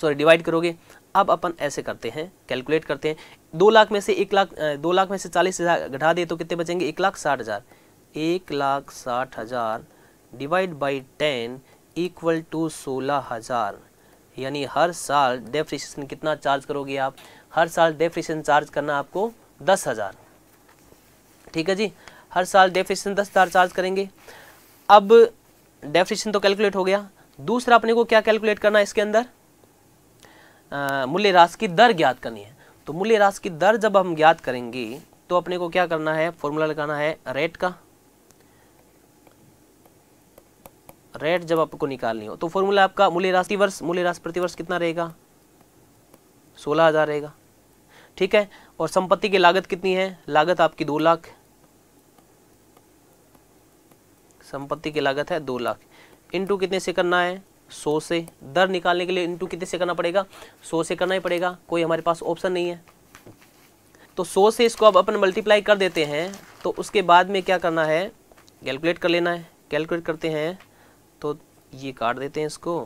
Speaker 1: सॉरी डिवाइड करोगे अब अपन ऐसे करते हैं कैलकुलेट करते हैं दो लाख में से एक लाख दो लाख में से चालीस हज़ार घटा दे तो कितने बचेंगे एक लाख साठ हज़ार एक लाख साठ हज़ार divide by ten equal to सोलह हज़ार यानी हर साल डेफ्रिशन कितना चार्ज करोगे आप हर साल डेफ्रिशन चार्ज करना आपको दस हज़ार ठीक है जी हर साल डेफिनेशन दस हज़ार चार्ज करेंगे अब डेफिनेशन तो कैलकुलेट हो गया दूसरा अपने को क्या कैलकुलेट करना है इसके अंदर मूल्य राशि की दर ज्ञात करनी है तो मूल्य राशि की दर जब हम ज्ञात करेंगे तो अपने को क्या करना है फॉर्मूला लगाना है रेट का रेट जब आपको निकालनी हो तो फॉर्मूला आपका मूल्य राशि वर्ष मूल्य राशि प्रतिवर्ष कितना रहेगा सोलह हज़ार रहेगा ठीक है और संपत्ति की लागत कितनी है लागत आपकी दो लाख संपत्ति की लागत है दो लाख इंटू कितने से करना है सौ से दर निकालने के लिए इंटू कितने से करना पड़ेगा सौ से करना ही पड़ेगा कोई हमारे पास ऑप्शन नहीं है तो सौ से इसको अब अपन मल्टीप्लाई कर देते हैं तो उसके बाद में क्या करना है कैलकुलेट कर लेना है कैलकुलेट करते हैं तो ये काट देते हैं इसको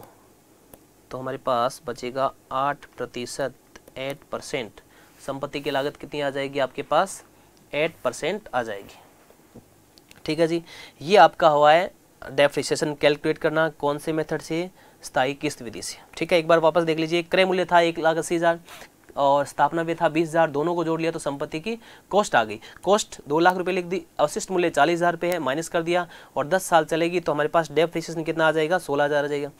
Speaker 1: तो हमारे पास बचेगा आठ प्रतिशत एट परसेंट संपत्ति की लागत कितनी आ जाएगी आपके पास एट परसेंट आ जाएगी ठीक है जी ये आपका हुआ है डेफ्रिशिएशन कैलकुलेट करना कौन से मेथड से स्थायी किस्त विधि से ठीक है एक बार वापस देख लीजिए क्रय मूल्य था एक लाख अस्सी हज़ार और स्थापना भी था बीस हज़ार दोनों को जोड़ लिया तो संपत्ति की कॉस्ट आ गई कॉस्ट दो लाख रुपए लिख दी अवशिष्ट मूल्य चालीस हज़ार रुपये है माइनस कर दिया और दस साल चलेगी तो हमारे पास डेफ्रिशिएशन कितना आ जाएगा सोलह हज़ार आ जाएगा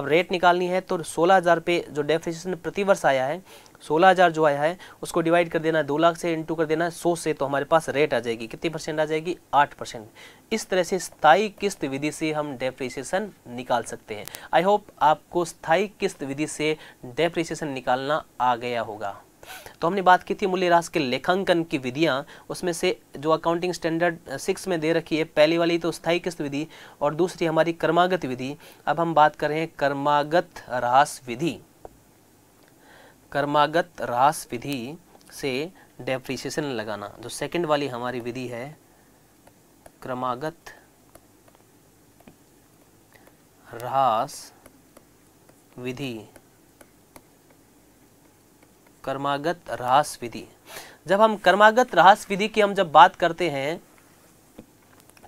Speaker 1: अब रेट निकालनी है तो सोलह हज़ार रुपये जो डेफ्रिशिएशन प्रतिवर्ष आया है सोलह हज़ार जो आया है उसको डिवाइड कर देना दो लाख से इंटू कर देना सौ से तो हमारे पास रेट आ जाएगी कितनी परसेंट आ जाएगी आठ परसेंट इस तरह से स्थाई किस्त विधि से हम डेप्रिसिएशन निकाल सकते हैं आई होप आपको स्थाई किस्त विधि से डेप्रिसिएशन निकालना आ गया होगा तो हमने बात की थी मूल्य रास के लेखांकन की विधियां उसमें से जो अकाउंटिंग स्टैंडर्ड सिक्स में दे रखी है पहली वाली तो स्थायी किस्त विधि और दूसरी हमारी कर्मागत विधि अब हम बात कर रहे हैं कर्मागत रास विधि कर्मागत रास विधि से डेप्रिसिएशन लगाना जो सेकंड वाली हमारी विधि है क्रमागत रास विधि कर्मागत रास विधि जब हम कर्मागत रास विधि की हम जब बात करते हैं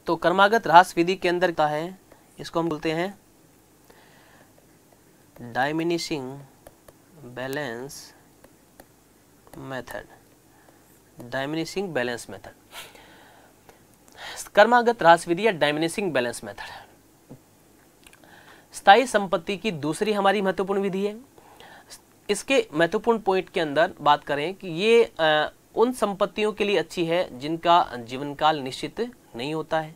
Speaker 1: तो कर्मागत रास विधि के अंदर क्या है इसको हम बोलते हैं diminishing balance method diminishing balance method कर्मागत राशि विधि या डायमिनिशिंग बैलेंस मेथड स्थायी संपत्ति की दूसरी हमारी महत्वपूर्ण विधि है इसके महत्वपूर्ण पॉइंट के अंदर बात करें कि ये आ, उन संपत्तियों के लिए अच्छी है जिनका जीवन काल निश्चित नहीं होता है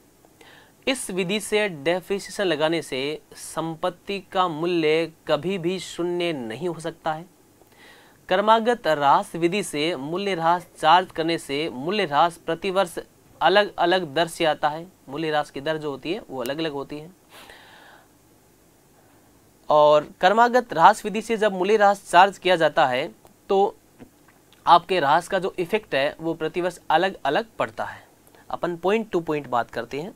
Speaker 1: इस विधि से डेफिसिशन लगाने से संपत्ति का मूल्य कभी भी शून्य नहीं हो सकता है कर्मागत रास विधि से मूल्य रास चार्ज करने से मूल्य रास प्रतिवर्ष अलग अलग दर से आता है मूल्य रास की दर जो होती है वो अलग अलग होती है और कर्मागत रास विधि से जब मूल्य रास चार्ज किया जाता है तो आपके रास का जो इफेक्ट है वो प्रतिवर्ष अलग अलग पड़ता है अपन पॉइंट टू पॉइंट बात करते हैं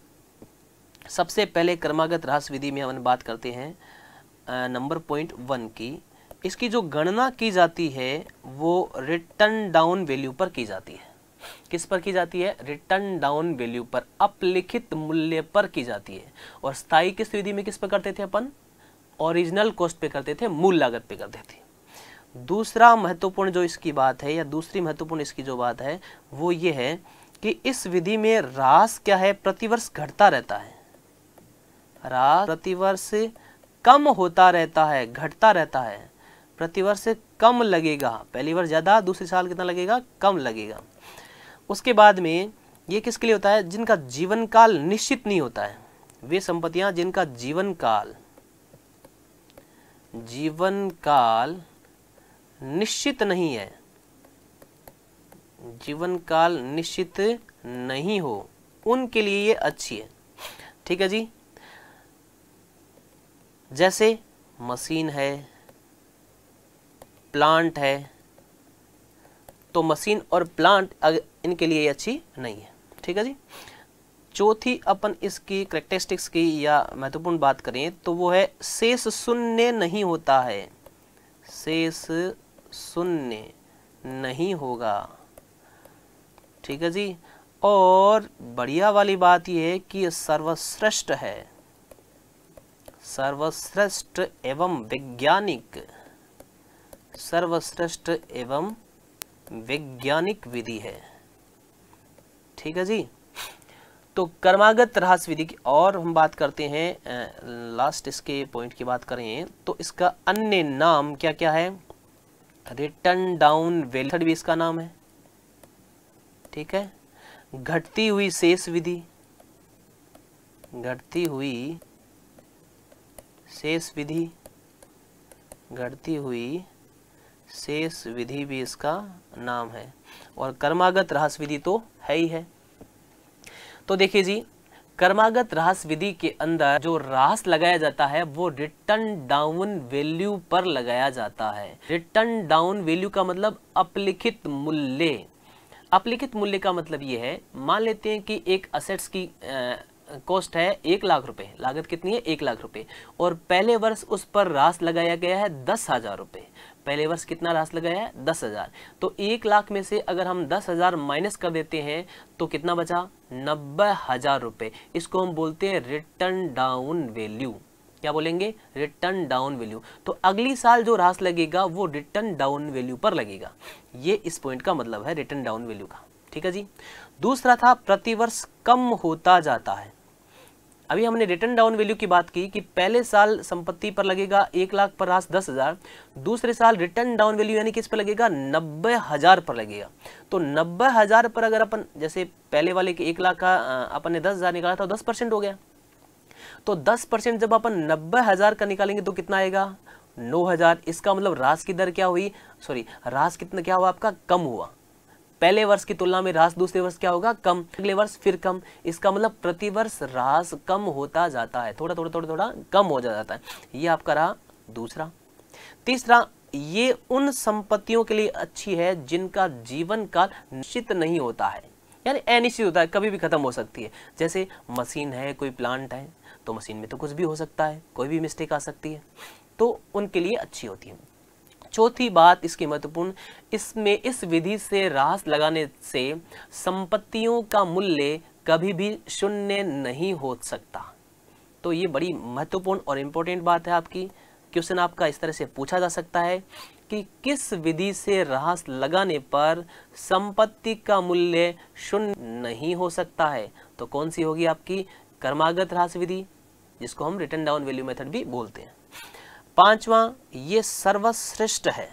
Speaker 1: सबसे पहले क्रमागत ह्रास विधि में हम बात करते हैं नंबर पॉइंट वन की इसकी जो गणना की जाती है वो रिटर्न डाउन वैल्यू पर की जाती है किस पर की जाती है रिटर्न डाउन वैल्यू पर अपलिखित मूल्य पर की जाती है और स्थायी किस्त विधि में किस पर करते थे अपन ओरिजिनल कॉस्ट पे करते थे मूल लागत पे करते थे दूसरा महत्वपूर्ण जो इसकी बात है या दूसरी महत्वपूर्ण इसकी जो बात है वो ये है कि इस विधि में रास क्या है प्रतिवर्ष घटता रहता है ह्रास प्रतिवर्ष कम होता रहता है घटता रहता है प्रतिवर्ष कम लगेगा पहली बार ज़्यादा दूसरे साल कितना लगेगा कम लगेगा उसके बाद में ये किसके लिए होता है जिनका जीवन काल निश्चित नहीं होता है वे संपत्तियां जिनका जीवन काल जीवन काल निश्चित नहीं है जीवन काल निश्चित नहीं हो उनके लिए ये अच्छी है ठीक है जी जैसे मशीन है प्लांट है तो मशीन और प्लांट इनके लिए अच्छी नहीं है ठीक है जी चौथी अपन इसकी करेक्टरिस्टिक्स की या महत्वपूर्ण बात करें तो वो है शेष शून्य नहीं होता है शेष शून्य नहीं होगा ठीक है जी और बढ़िया वाली बात यह है कि सर्वश्रेष्ठ है सर्वश्रेष्ठ एवं वैज्ञानिक सर्वश्रेष्ठ एवं वैज्ञानिक विधि है ठीक है जी तो कर्मागत रहस विधि की और हम बात करते हैं लास्ट इसके पॉइंट की बात करें तो इसका अन्य नाम क्या क्या है रिटर्न डाउन वेलथड भी इसका नाम है ठीक है घटती हुई शेष विधि घटती हुई शेष विधि घटती हुई शेष विधि भी इसका नाम है और कर्मागत रहस विधि तो है ही है तो देखिए जी कर्मागत रहस विधि के अंदर जो राहस लगाया जाता है वो रिटर्न डाउन वैल्यू पर लगाया जाता है रिटर्न डाउन वैल्यू का मतलब अपलिखित मूल्य अपलिखित मूल्य का मतलब ये है मान लेते हैं कि एक असेट्स की कॉस्ट है एक लाख रुपए लागत कितनी है एक लाख रुपए और पहले वर्ष उस पर रास लगाया गया है दस हज़ार रुपये पहले वर्ष कितना रास लगाया है दस हज़ार तो एक लाख में से अगर हम दस हज़ार माइनस कर देते हैं तो कितना बचा नब्बे हज़ार रुपए इसको हम बोलते हैं रिटर्न डाउन वैल्यू क्या बोलेंगे रिटर्न डाउन वैल्यू तो अगली साल जो रास लगेगा वो रिटर्न डाउन वैल्यू पर लगेगा ये इस पॉइंट का मतलब है रिटर्न डाउन वैल्यू का ठीक है जी दूसरा था प्रतिवर्ष कम होता जाता है अभी हमने रिटर्न डाउन वैल्यू की बात की कि पहले साल संपत्ति पर लगेगा एक लाख पर रास दस हज़ार दूसरे साल रिटर्न डाउन वैल्यू यानी किस पर लगेगा नब्बे हज़ार पर लगेगा तो नब्बे हज़ार पर अगर अपन जैसे पहले वाले के एक लाख का अपन ने दस हज़ार निकाला था तो दस परसेंट हो गया तो दस परसेंट जब अपन नब्बे हज़ार का निकालेंगे तो कितना आएगा नौ हज़ार इसका मतलब रास की दर क्या हुई सॉरी रास कितना क्या हुआ आपका कम हुआ पहले वर्ष की तुलना में रास दूसरे वर्ष क्या होगा कम अगले वर्ष फिर कम इसका मतलब प्रतिवर्ष रास कम होता जाता है थोड़ा थोड़ा थोड़ा थोड़ा कम हो जाता है ये आपका रहा दूसरा तीसरा ये उन संपत्तियों के लिए अच्छी है जिनका जीवन काल निश्चित नहीं होता है यानी अनिश्चित होता है कभी भी खत्म हो सकती है जैसे मशीन है कोई प्लांट है तो मशीन में तो कुछ भी हो सकता है कोई भी मिस्टेक आ सकती है तो उनके लिए अच्छी होती है चौथी बात इसकी महत्वपूर्ण इसमें इस विधि से रास लगाने से संपत्तियों का मूल्य कभी भी शून्य नहीं हो सकता तो ये बड़ी महत्वपूर्ण और इम्पोर्टेंट बात है आपकी क्वेश्चन आपका इस तरह से पूछा जा सकता है कि किस विधि से रास लगाने पर संपत्ति का मूल्य शून्य नहीं हो सकता है तो कौन सी होगी आपकी कर्मागत रास विधि जिसको हम रिटर्न डाउन वैल्यू मेथड भी बोलते हैं पांचवा ये सर्वश्रेष्ठ है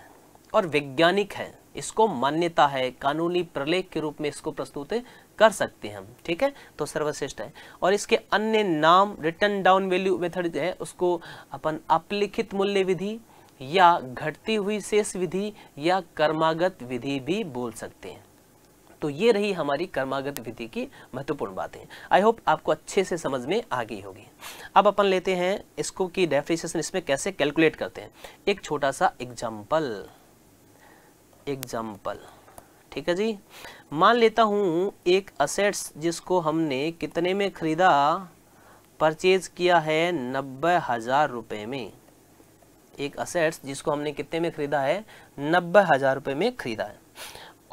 Speaker 1: और वैज्ञानिक है इसको मान्यता है कानूनी प्रलेख के रूप में इसको प्रस्तुत कर सकते हैं हम ठीक है तो सर्वश्रेष्ठ है और इसके अन्य नाम रिटर्न डाउन वैल्यू मेथड है उसको अपन अपलिखित मूल्य विधि या घटती हुई शेष विधि या कर्मागत विधि भी बोल सकते हैं तो ये रही हमारी कर्मागत विधि की महत्वपूर्ण बातें आई होप आपको अच्छे से समझ में आ गई होगी अब अपन लेते हैं इसको कि डेफिनेशन इसमें कैसे कैलकुलेट करते हैं एक छोटा सा एग्जाम्पल एग्जाम्पल ठीक है जी मान लेता हूं एक असेट्स जिसको हमने कितने में खरीदा परचेज किया है नब्बे हज़ार रुपए में एक असेट्स जिसको हमने कितने में खरीदा है नब्बे हज़ार रुपए में खरीदा है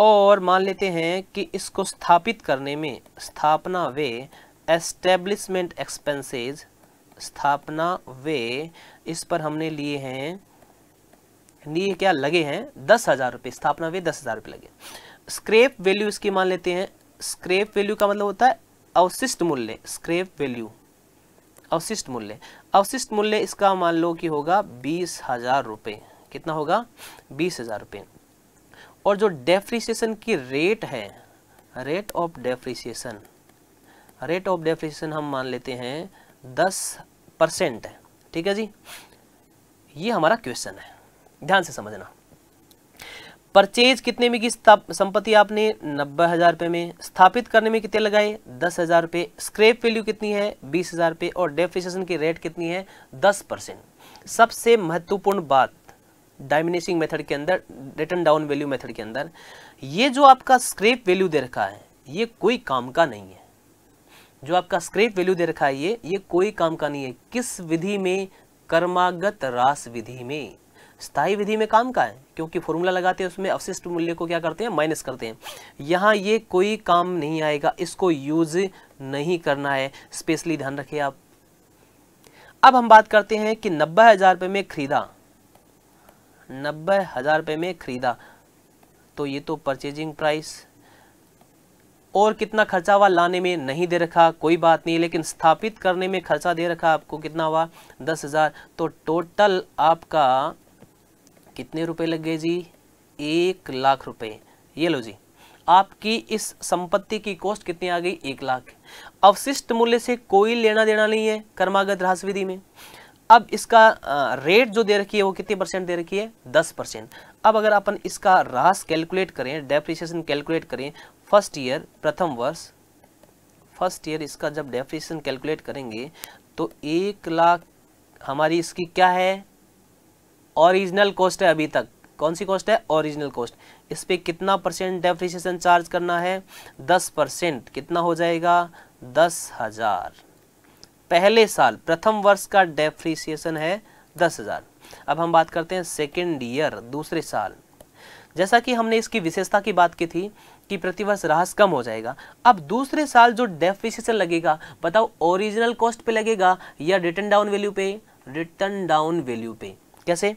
Speaker 1: और मान लेते हैं कि इसको स्थापित करने में स्थापना वे एस्टेब्लिशमेंट एक्सपेंसेस स्थापना वे इस पर हमने लिए हैं लिए क्या लगे हैं दस हज़ार रुपये स्थापना वे दस हज़ार रुपये लगे स्क्रेप वैल्यू इसकी मान लेते हैं स्क्रेप वैल्यू का मतलब होता है अवशिष्ट मूल्य स्क्रेप वैल्यू अवशिष्ट मूल्य अवशिष्ट मूल्य इसका मान लो कि होगा बीस हज़ार रुपये कितना होगा बीस हज़ार रुपये और जो डेफ्रिसिएशन की रेट है rate of depreciation rate of depreciation हम मान लेते हैं दस परसेंट है ठीक है जी ये हमारा क्वेश्चन है ध्यान से समझना परचेज कितने में की संपत्ति आपने नब्बे हज़ार रुपये में स्थापित करने में कितने लगाए दस हज़ार रुपये स्क्रेप वैल्यू कितनी है बीस हज़ार रुपये और डेफ्रिसिएशन की रेट कितनी है दस परसेंट सबसे महत्वपूर्ण बात डायमिनिशिंग मेथड के अंदर रिटर्न डाउन वैल्यू मेथड के अंदर ये जो आपका स्क्रेप वैल्यू दे रखा है ये कोई काम का नहीं है जो आपका स्क्रेप वैल्यू दे रखा है ये ये कोई काम का नहीं है किस विधि में कर्मागत रास विधि में स्थायी विधि में काम का है क्योंकि फॉर्मूला लगाते हैं उसमें अवशिष्ट मूल्य को क्या करते हैं माइनस करते हैं यहाँ ये कोई काम नहीं आएगा इसको यूज नहीं करना है स्पेशली ध्यान रखिए आप अब हम बात करते हैं कि नब्बे हज़ार रुपये में खरीदा नब्बे हज़ार रुपये में ख़रीदा तो ये तो परचेजिंग प्राइस और कितना खर्चा हुआ लाने में नहीं दे रखा कोई बात नहीं लेकिन स्थापित करने में खर्चा दे रखा आपको कितना हुआ दस हज़ार तो टोटल आपका कितने रुपए लग गए जी एक लाख रुपए ये लो जी आपकी इस संपत्ति की कॉस्ट कितनी आ गई एक लाख अवशिष्ट मूल्य से कोई लेना देना नहीं है कर्मागत राशि विधि में अब इसका रेट जो दे रखी है वो कितनी परसेंट दे रखी है दस परसेंट अब अगर अपन इसका रास कैलकुलेट करें डेप्रिसिएशन कैलकुलेट करें फर्स्ट ईयर प्रथम वर्ष फर्स्ट ईयर इसका जब डेप्रिसिएशन कैलकुलेट करेंगे तो एक लाख हमारी इसकी क्या है ओरिजिनल कॉस्ट है अभी तक कौन सी कॉस्ट है ओरिजिनल कॉस्ट इस पर कितना परसेंट डेप्रिसिएशन चार्ज करना है दस परसेंट कितना हो जाएगा दस हज़ार पहले साल प्रथम वर्ष का डेप्रीसिएशन है दस हज़ार अब हम बात करते हैं सेकेंड ईयर दूसरे साल जैसा कि हमने इसकी विशेषता की बात की थी कि प्रतिवर्ष राहस कम हो जाएगा अब दूसरे साल जो डेफिसिशन लगेगा बताओ ओरिजिनल कॉस्ट पे लगेगा या रिटर्न डाउन वैल्यू पे रिटर्न डाउन वैल्यू पे कैसे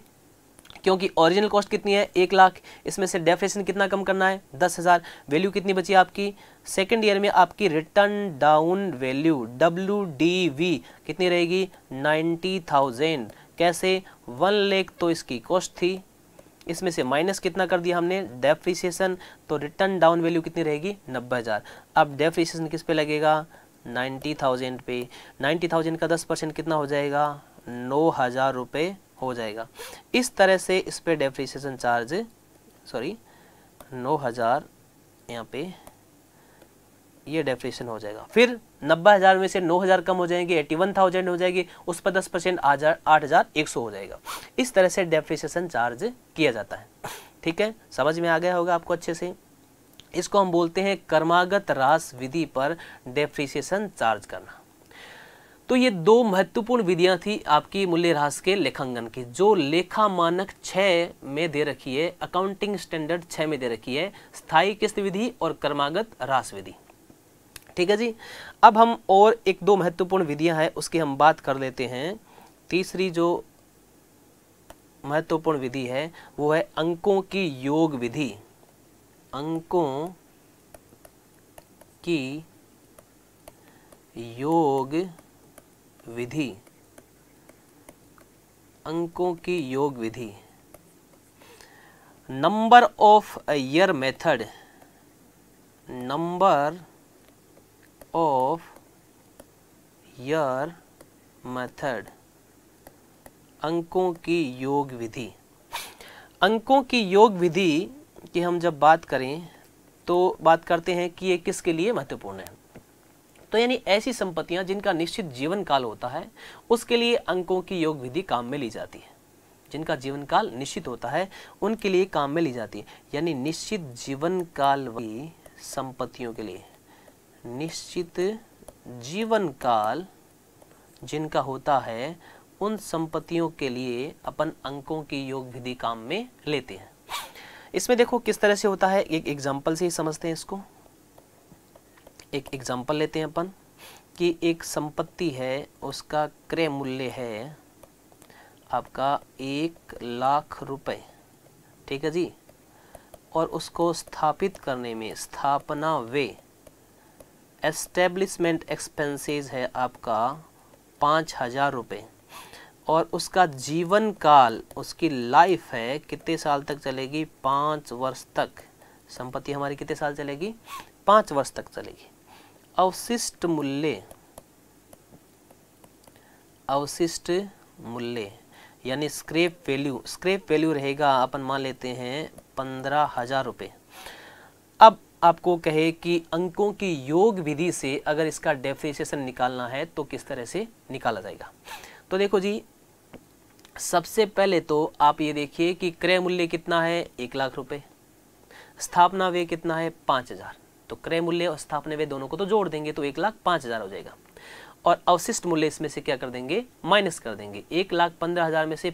Speaker 1: क्योंकि ओरिजिनल कॉस्ट कितनी है एक लाख इसमें से डेफिनेशन कितना कम करना है दस हज़ार वैल्यू कितनी बची आपकी सेकेंड ईयर में आपकी written down value W D V कितनी रहेगी नाइन्टी थाउजेंड कैसे वन लेख तो इसकी कॉस्ट थी इसमें से माइनस कितना कर दिया हमने डेप्रिसिएशन तो रिटर्न डाउन वैल्यू कितनी रहेगी नब्बे हज़ार अब डेप्रिसिएशन किस पे लगेगा नाइन्टी थाउजेंड पे नाइन्टी थाउजेंड का दस परसेंट कितना हो जाएगा नौ हज़ार रुपये हो जाएगा इस तरह से इस पर डेप्रिसिएशन चार्ज सॉरी नौ हज़ार यहाँ पे ये डेप्रेशन हो जाएगा फिर नब्बे हज़ार में से नौ हज़ार कम हो जाएंगे एट्टी वन थाउजेंड हो जाएगी उस पर दस परसेंट आठ हज़ार एक सौ हो जाएगा इस तरह से डेप्रिसिएशन चार्ज किया जाता है ठीक है समझ में आ गया होगा आपको अच्छे से इसको हम बोलते हैं कर्मागत रास विधि पर डेफ्रिशिएशन चार्ज करना तो ये दो महत्वपूर्ण विधियां थी आपकी मूल्य रास के लेखांकन की जो लेखा मानक छः में दे रखी है अकाउंटिंग स्टैंडर्ड छः में दे रखी है स्थायी किस्त विधि और कर्मागत रास विधि ठीक है जी अब हम और एक दो महत्वपूर्ण विधियां हैं उसकी हम बात कर लेते हैं तीसरी जो महत्वपूर्ण विधि है वो है अंकों की योग विधि अंकों की योग विधि अंकों की योग विधि number of year method number of your method अंकों की योग विधि अंकों की योग विधि की हम जब बात करें तो बात करते हैं कि ये किसके लिए महत्वपूर्ण है तो यानी ऐसी संपत्तियां जिनका निश्चित जीवन काल होता है उसके लिए अंकों की योग विधि काम में ली जाती है जिनका जीवन काल निश्चित होता है उनके लिए काम में ली जाती है यानी निश्चित जीवन काल वाली संपत्तियों के लिए निश्चित जीवन काल जिनका होता है उन संपत्तियों के लिए अपन अंकों की योग विधि काम में लेते हैं इसमें देखो किस तरह से होता है एक एग्जाम्पल से ही समझते हैं इसको एक एग्जाम्पल लेते हैं अपन कि एक संपत्ति है उसका क्रय मूल्य है आपका एक लाख रुपए ठीक है जी और उसको स्थापित करने में स्थापना वे एस्टेब्लिशमेंट एक्सपेंसेस है आपका पाँच हज़ार रुपये और उसका जीवन काल उसकी लाइफ है कितने साल तक चलेगी पाँच वर्ष तक संपत्ति हमारी कितने साल चलेगी पाँच वर्ष तक चलेगी अवशिष्ट मूल्य अवशिष्ट मूल्य यानी स्क्रैप वैल्यू स्क्रैप वैल्यू रहेगा अपन मान लेते हैं पंद्रह हज़ार रुपये आपको कहे कि अंकों की योग विधि से अगर इसका डेफ्रिसिएशन निकालना है तो किस तरह से निकाला जाएगा तो देखो जी सबसे पहले तो आप ये देखिए कि क्रय मूल्य कितना है एक लाख रुपए स्थापना व्यय कितना है पाँच हज़ार तो क्रय मूल्य और स्थापना व्यय दोनों को तो जोड़ देंगे तो एक लाख पाँच हज़ार हो जाएगा और अवशिष्ट मूल्य इसमें से क्या कर देंगे माइनस कर देंगे एक लाख पंद्रह हज़ार में से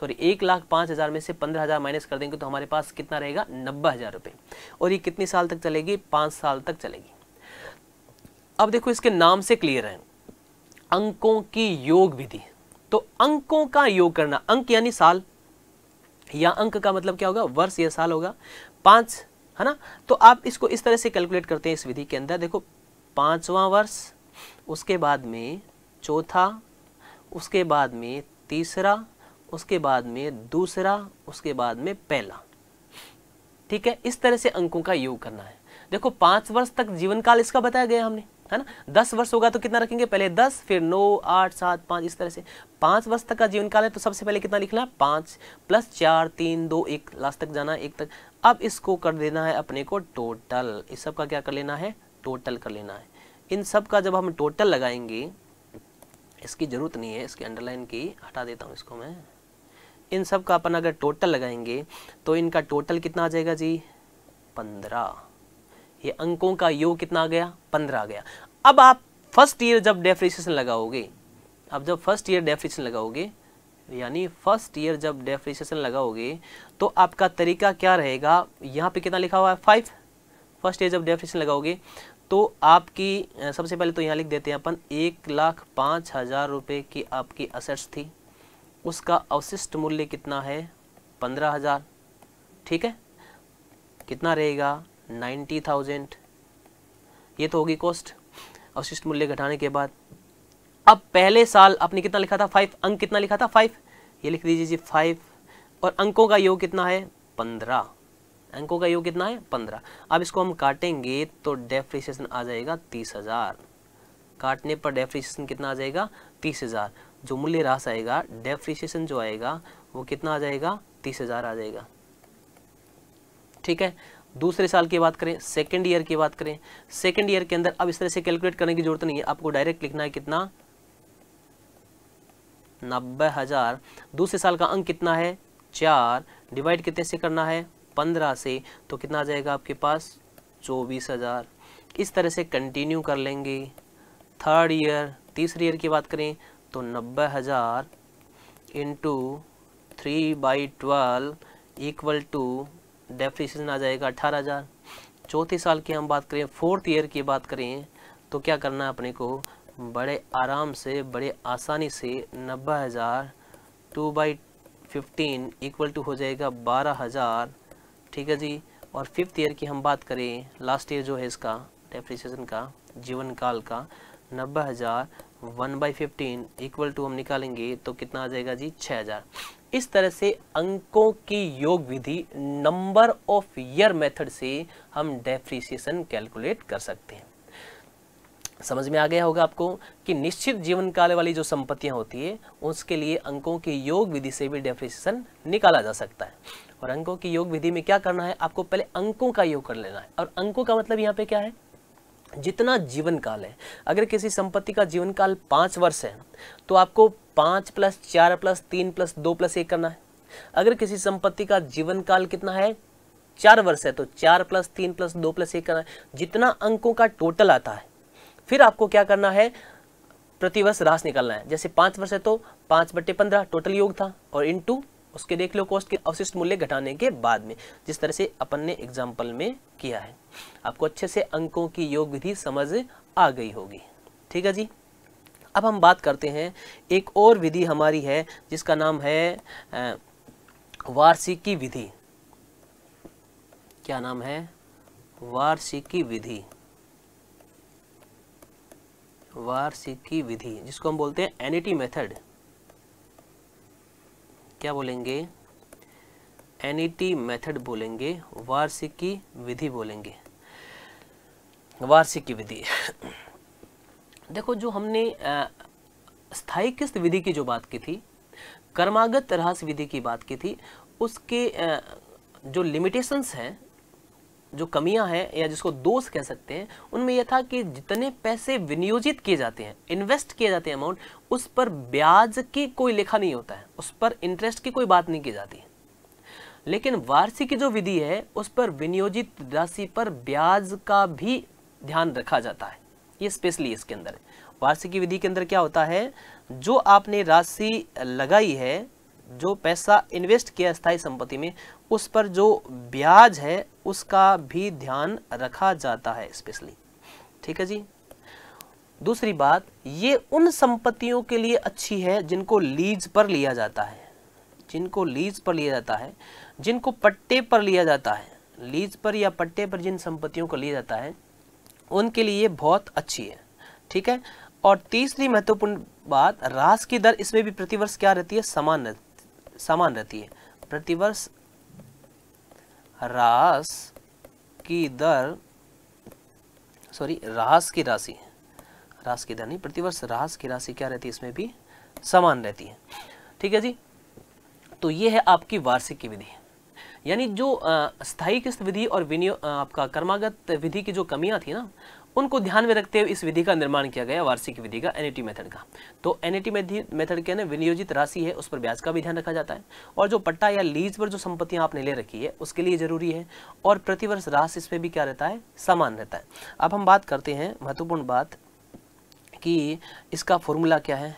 Speaker 1: सॉरी एक लाख पाँच हज़ार में से पंद्रह हज़ार माइनस कर देंगे तो हमारे पास कितना रहेगा नब्बे हज़ार रुपये और ये कितने साल तक चलेगी पाँच साल तक चलेगी अब देखो इसके नाम से क्लियर है अंकों की योग विधि तो अंकों का योग करना अंक यानी साल या अंक का मतलब क्या होगा वर्ष या साल होगा पाँच है ना तो आप इसको इस तरह से कैलकुलेट करते हैं इस विधि के अंदर देखो पाँचवा वर्ष उसके बाद में चौथा उसके बाद में तीसरा उसके बाद में दूसरा उसके बाद में पहला ठीक है इस तरह से अंकों का योग करना है देखो पांच वर्ष तक जीवन काल इसका बताया गया हमने है ना दस वर्ष होगा तो कितना रखेंगे पहले दस फिर नौ आठ सात पाँच इस तरह से पाँच वर्ष तक का जीवन काल है तो सबसे पहले कितना लिखना है पाँच प्लस चार तीन दो एक लास्ट तक जाना है एक तक अब इसको कर देना है अपने को टोटल इस सब का क्या कर लेना है टोटल कर लेना है इन सब का जब हम टोटल लगाएंगे इसकी ज़रूरत नहीं है इसकी अंडरलाइन की हटा देता हूँ इसको मैं इन सब का अपन अगर टोटल लगाएंगे तो इनका टोटल कितना आ जाएगा जी पंद्रह ये अंकों का योग कितना आ गया पंद्रह आ गया अब आप फर्स्ट ईयर जब डेफ्रिसिएशन लगाओगे अब जब फर्स्ट ईयर डेफिनेशन लगाओगे यानी फर्स्ट ईयर जब डेफ्रिसिएशन लगाओगे तो आपका तरीका क्या रहेगा यहाँ पे कितना लिखा हुआ है फाइव फर्स्ट ईयर जब डेफ्रिसिएशन लगाओगे तो आपकी सबसे पहले तो यहाँ लिख देते हैं अपन एक लाख पाँच हज़ार रुपये की आपकी असेट्स थी उसका अवशिष्ट मूल्य कितना है पंद्रह हज़ार ठीक है कितना रहेगा नाइन्टी थाउजेंड ये तो होगी कॉस्ट अवशिष्ट मूल्य घटाने के बाद अब पहले साल आपने कितना लिखा था फाइव अंक कितना लिखा था फाइव ये लिख दीजिए जी फाइव और अंकों का योग कितना है पंद्रह अंकों का योग कितना है पंद्रह अब इसको हम काटेंगे तो डेफ्रिसिएशन आ जाएगा तीस हज़ार काटने पर डेफ्रिसिएशन कितना आ जाएगा तीस हज़ार जो मूल्य रास आएगा डेप्रिसिएशन जो आएगा वो कितना आ जाएगा तीस हज़ार आ जाएगा ठीक है दूसरे साल की बात करें सेकेंड ईयर की बात करें सेकेंड ईयर के अंदर अब इस तरह से कैलकुलेट करने की जरूरत नहीं है आपको डायरेक्ट लिखना है कितना नब्बे हज़ार दूसरे साल का अंक कितना है चार डिवाइड कितने से करना है पंद्रह से तो कितना आ जाएगा आपके पास चौबीस हज़ार इस तरह से कंटिन्यू कर लेंगे थर्ड ईयर तीसरे ईयर की बात करें तो नब्बे हज़ार into three by twelve equal to depreciation आ जाएगा अठारह हज़ार चौथे साल की हम बात करें फोर्थ ईयर की बात करें तो क्या करना है अपने को बड़े आराम से बड़े आसानी से नब्बे हज़ार two by fifteen equal to हो जाएगा बारह हज़ार ठीक है जी और फिफ्थ ईयर की हम बात करें लास्ट ईयर जो है इसका डेप्रिसिएशन का जीवन काल का नब्बे हज़ार one by fifteen equal to हम निकालेंगे तो कितना आ जाएगा जी छः हज़ार इस तरह से अंकों की योग विधि नंबर ऑफ ईयर मेथड से हम डेफ्रिसिएशन कैलकुलेट कर सकते हैं समझ में आ गया होगा आपको कि निश्चित जीवन काल वाली जो संपत्तियां होती है उसके लिए अंकों की योग विधि से भी डेफ्रिसिएशन निकाला जा सकता है और अंकों की योग विधि में क्या करना है आपको पहले अंकों का योग कर लेना है और अंकों का मतलब यहाँ पे क्या है जितना जीवन काल है अगर किसी संपत्ति का जीवन काल पाँच वर्ष है तो आपको पाँच प्लस चार प्लस तीन प्लस दो प्लस एक करना है अगर किसी संपत्ति का जीवन काल कितना है चार वर्ष है तो चार प्लस तीन प्लस दो प्लस एक करना है जितना अंकों का टोटल आता है फिर आपको क्या करना है प्रतिवर्ष रास निकालना है जैसे पाँच वर्ष है तो पाँच बट्टे पंद्रह टोटल योग था और इन टू उसके देख लो कॉस्ट के अवशिष्ट मूल्य घटाने के बाद में जिस तरह से अपन ने एग्जाम्पल में किया है आपको अच्छे से अंकों की योग विधि समझ आ गई होगी ठीक है जी अब हम बात करते हैं एक और विधि हमारी है जिसका नाम है वार्षिकी विधि क्या नाम है वार्षिकी विधि वार्षिकी विधि जिसको हम बोलते हैं एनिटी मेथड e क्या बोलेंगे एनईटी मेथड e बोलेंगे वार्षिकी विधि बोलेंगे वार्षिकी विधि देखो जो हमने स्थायी किस्त विधि की जो बात की थी कर्मागत रहस्य विधि की बात की थी उसके जो लिमिटेशंस हैं जो कमियां हैं या जिसको दोष कह सकते हैं उनमें यह था कि जितने पैसे विनियोजित किए जाते हैं इन्वेस्ट किए जाते हैं अमाउंट उस पर ब्याज की कोई लेखा नहीं होता है उस पर इंटरेस्ट की कोई बात नहीं की जाती है लेकिन वार्षिक जो विधि है उस पर विनियोजित राशि पर ब्याज का भी ध्यान रखा जाता है ये स्पेशली इसके अंदर वार्षिक विधि के अंदर क्या होता है जो आपने राशि लगाई है जो पैसा इन्वेस्ट किया स्थायी संपत्ति में उस पर जो ब्याज है उसका भी ध्यान रखा जाता है स्पेशली ठीक है जी दूसरी बात ये उन संपत्तियों के लिए अच्छी है जिनको लीज पर लिया जाता है जिनको लीज पर लिया जाता है जिनको पट्टे पर लिया जाता है लीज पर या पट्टे पर जिन संपत्तियों को लिया जाता है उनके लिए बहुत अच्छी है ठीक है और तीसरी महत्वपूर्ण बात रास की दर इसमें भी प्रतिवर्ष क्या रहती है समान रह, समान रहती है प्रतिवर्ष रास की दर सॉरी रास की राशि रास की दर नहीं प्रतिवर्ष रास की राशि क्या रहती है इसमें भी समान रहती है ठीक है जी तो ये है आपकी वार्षिक की विधि यानी जो स्थायी किस्त विधि और विनियो आपका कर्मागत विधि की जो कमियां थी ना उनको ध्यान में रखते हुए इस विधि का निर्माण किया गया वार्षिक विधि का एनएटी मेथड का तो एनएटी मेथड के विनियोजित राशि है उस पर ब्याज का भी ध्यान रखा जाता है और जो पट्टा या लीज पर जो संपत्तियां आपने ले रखी है उसके लिए जरूरी है और प्रतिवर्ष राशि इसमें भी क्या रहता है समान रहता है अब हम बात करते हैं महत्वपूर्ण बात कि इसका फॉर्मूला क्या है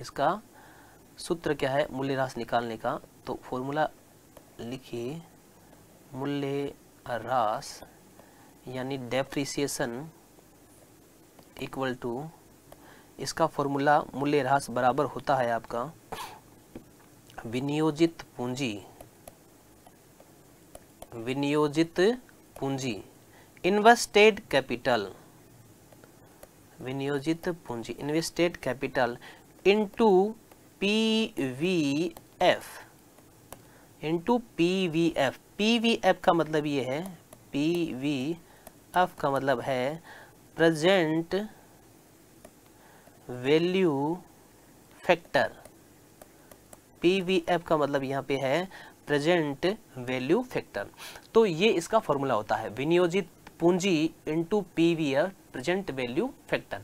Speaker 1: इसका सूत्र क्या है मूल्य राशि निकालने का तो फॉर्मूला लिखिए मूल्य राश यानी डेप्रिसिएशन इक्वल टू इसका फॉर्मूला मूल्य मूल्यह्रास बराबर होता है आपका विनियोजित पूंजी विनियोजित पूंजी इन्वेस्टेड कैपिटल विनियोजित पूंजी invested capital into PVF into PVF PVF का मतलब ये है पीवी एफ का मतलब है प्रेजेंट वैल्यू फैक्टर पीवीएफ का मतलब यहां पे है प्रेजेंट वैल्यू फैक्टर तो ये इसका फॉर्मूला होता है विनियोजित पूंजी into PVF present value factor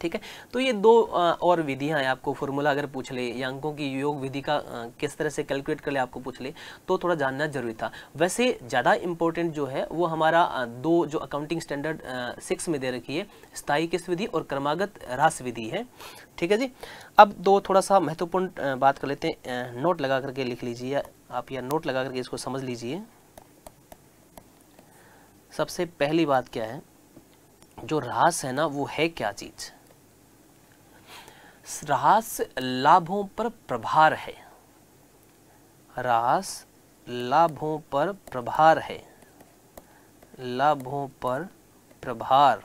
Speaker 1: ठीक है तो ये दो और विधियां हैं आपको फॉर्मूला अगर पूछ ले या अंकों की योग विधि का किस तरह से कैलकुलेट कर ले आपको पूछ ले तो थोड़ा जानना जरूरी था वैसे ज़्यादा इंपॉर्टेंट जो है वो हमारा दो जो अकाउंटिंग स्टैंडर्ड सिक्स में दे रखी है स्थायी किस्त विधि और क्रमागत रास विधि है ठीक है जी अब दो थोड़ा सा महत्वपूर्ण बात कर लेते हैं नोट लगा करके लिख लीजिए आप या नोट लगा करके इसको समझ लीजिए सबसे पहली बात क्या है जो रास है ना वो है क्या चीज़ रास लाभों पर प्रभार है रास लाभों पर प्रभार है लाभों पर प्रभार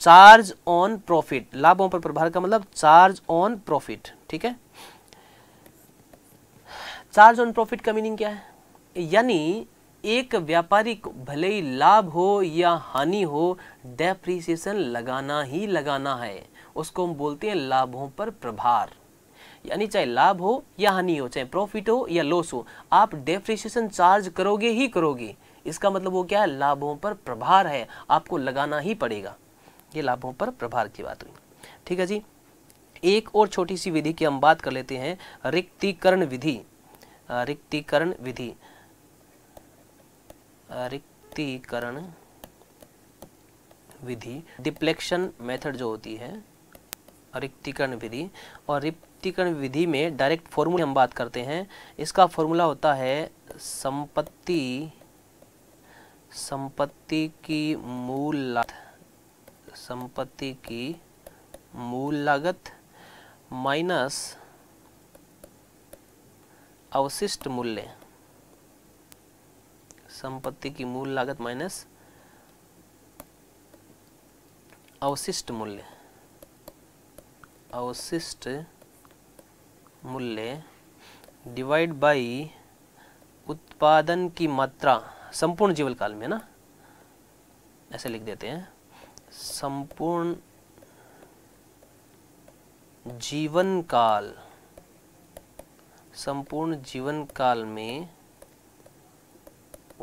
Speaker 1: चार्ज ऑन प्रॉफिट लाभों पर प्रभार का मतलब चार्ज ऑन प्रॉफिट ठीक है चार्ज ऑन प्रॉफिट का मीनिंग क्या है यानी एक व्यापारी को भले ही लाभ हो या हानि हो डेप्रीसिएशन लगाना ही लगाना है उसको हम बोलते हैं लाभों पर प्रभार यानी चाहे लाभ हो या हानि हो चाहे प्रॉफिट हो या लॉस हो आप डेप्रिसिएशन चार्ज करोगे ही करोगे इसका मतलब वो क्या है लाभों पर प्रभार है आपको लगाना ही पड़ेगा ये लाभों पर प्रभार की बात हुई ठीक है जी एक और छोटी सी विधि की हम बात कर लेते हैं रिक्तिकरण विधि रिक्तिकरण विधि रिक्तिकरण विधि डिप्लेक्शन मेथड जो होती है रिक्तिकरण विधि और रिक्तिकरण विधि में डायरेक्ट फॉर्मूले हम बात करते हैं इसका फॉर्मूला होता है संपत्ति संपत्ति की मूल लागत संपत्ति की मूल लागत माइनस अवशिष्ट मूल्य संपत्ति की मूल लागत माइनस अवशिष्ट मूल्य अवशिष्ट मूल्य डिवाइड बाई उत्पादन की मात्रा संपूर्ण जीवन काल में ना ऐसे लिख देते हैं संपूर्ण जीवन काल संपूर्ण जीवन काल में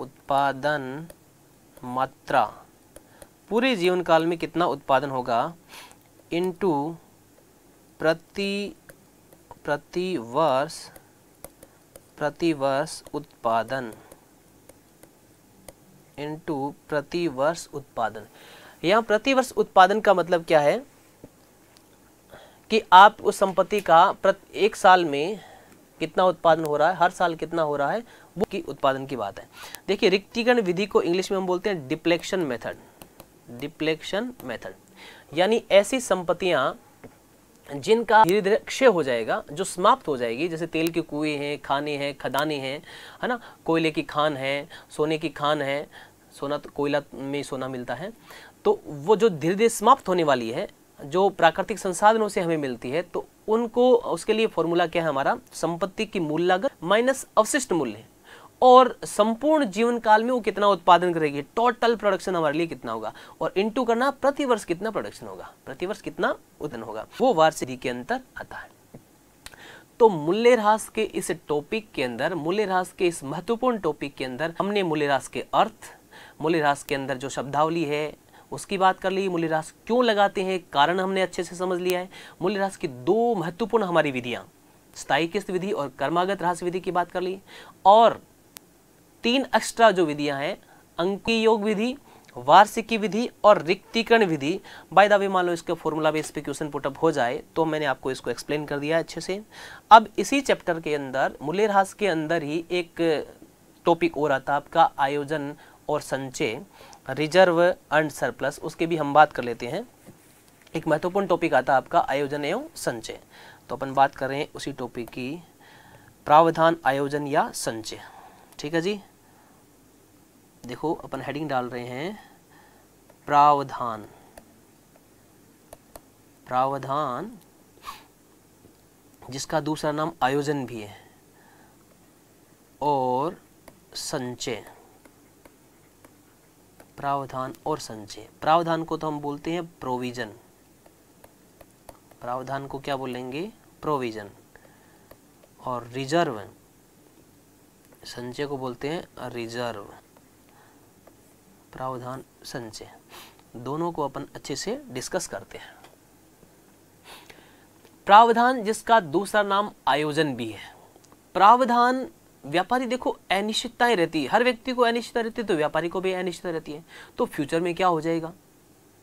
Speaker 1: उत्पादन मात्रा पूरे जीवन काल में कितना उत्पादन होगा इनटू प्रति प्रति वर्ष प्रति वर्ष उत्पादन इनटू प्रति वर्ष उत्पादन यहाँ प्रति वर्ष उत्पादन का मतलब क्या है कि आप उस संपत्ति का प्रति एक साल में कितना उत्पादन हो रहा है हर साल कितना हो रहा है वो की उत्पादन की बात है देखिए रिक्तिकरण विधि को इंग्लिश में हम बोलते हैं डिप्लेक्शन मेथड डिप्लेक्शन मेथड यानी ऐसी संपत्तियां जिनका धीरे धीरे क्षय हो जाएगा जो समाप्त हो जाएगी जैसे तेल के कुएं हैं खाने हैं खदाने हैं है ना कोयले की खान है सोने की खान है सोना तो कोयला में सोना मिलता है तो वो जो धीरे धीरे समाप्त होने वाली है जो प्राकृतिक संसाधनों से हमें मिलती है तो उनको उसके लिए फॉर्मूला क्या है हमारा संपत्ति की मूल लागत माइनस अवशिष्ट मूल्य और संपूर्ण जीवन काल में वो कितना उत्पादन करेगी टोटल प्रोडक्शन हमारे लिए कितना होगा और इनटू करना प्रतिवर्ष कितना प्रोडक्शन होगा वर्ष कितना उत्पन्न होगा वो वार्षिक के अंतर आता है तो ह्रास के इस टॉपिक के अंदर ह्रास के इस महत्वपूर्ण टॉपिक के अंदर हमने ह्रास के अर्थ ह्रास के अंदर जो शब्दावली है उसकी बात कर ली मूल्य ह्रास क्यों लगाते हैं कारण हमने अच्छे से समझ लिया है मूल्य ह्रास की दो महत्वपूर्ण हमारी विधियां स्थायी किस्त विधि और कर्मागत ह्रास विधि की बात कर ली और तीन एक्स्ट्रा जो विधियां हैं अंकी योग विधि वार्षिकी विधि और रिक्तिकरण विधि बाय द वे मान लो इसके फॉर्मूला बेस पे क्वेश्चन पुटअप हो जाए तो मैंने आपको इसको एक्सप्लेन कर दिया अच्छे से अब इसी चैप्टर के अंदर मूल्यह्रास के अंदर ही एक टॉपिक और आता आपका आयोजन और संचय रिजर्व एंड सरप्लस उसके भी हम बात कर लेते हैं एक महत्वपूर्ण टॉपिक आता आपका आयोजन एवं संचय तो अपन बात कर रहे हैं उसी टॉपिक की प्रावधान आयोजन या संचय ठीक है जी देखो अपन हेडिंग डाल रहे हैं प्रावधान प्रावधान जिसका दूसरा नाम आयोजन भी है और संचय प्रावधान और संचय प्रावधान को तो हम बोलते हैं प्रोविजन प्रावधान को क्या बोलेंगे प्रोविजन और रिजर्व संचय को बोलते हैं रिजर्व प्रावधान संचय दोनों को अपन अच्छे से डिस्कस करते हैं प्रावधान जिसका दूसरा नाम आयोजन भी है प्रावधान व्यापारी देखो अनिश्चितताएं रहती है हर व्यक्ति को अनिश्चितता रहती है तो व्यापारी को भी अनिश्चितता रहती है तो फ्यूचर में क्या हो जाएगा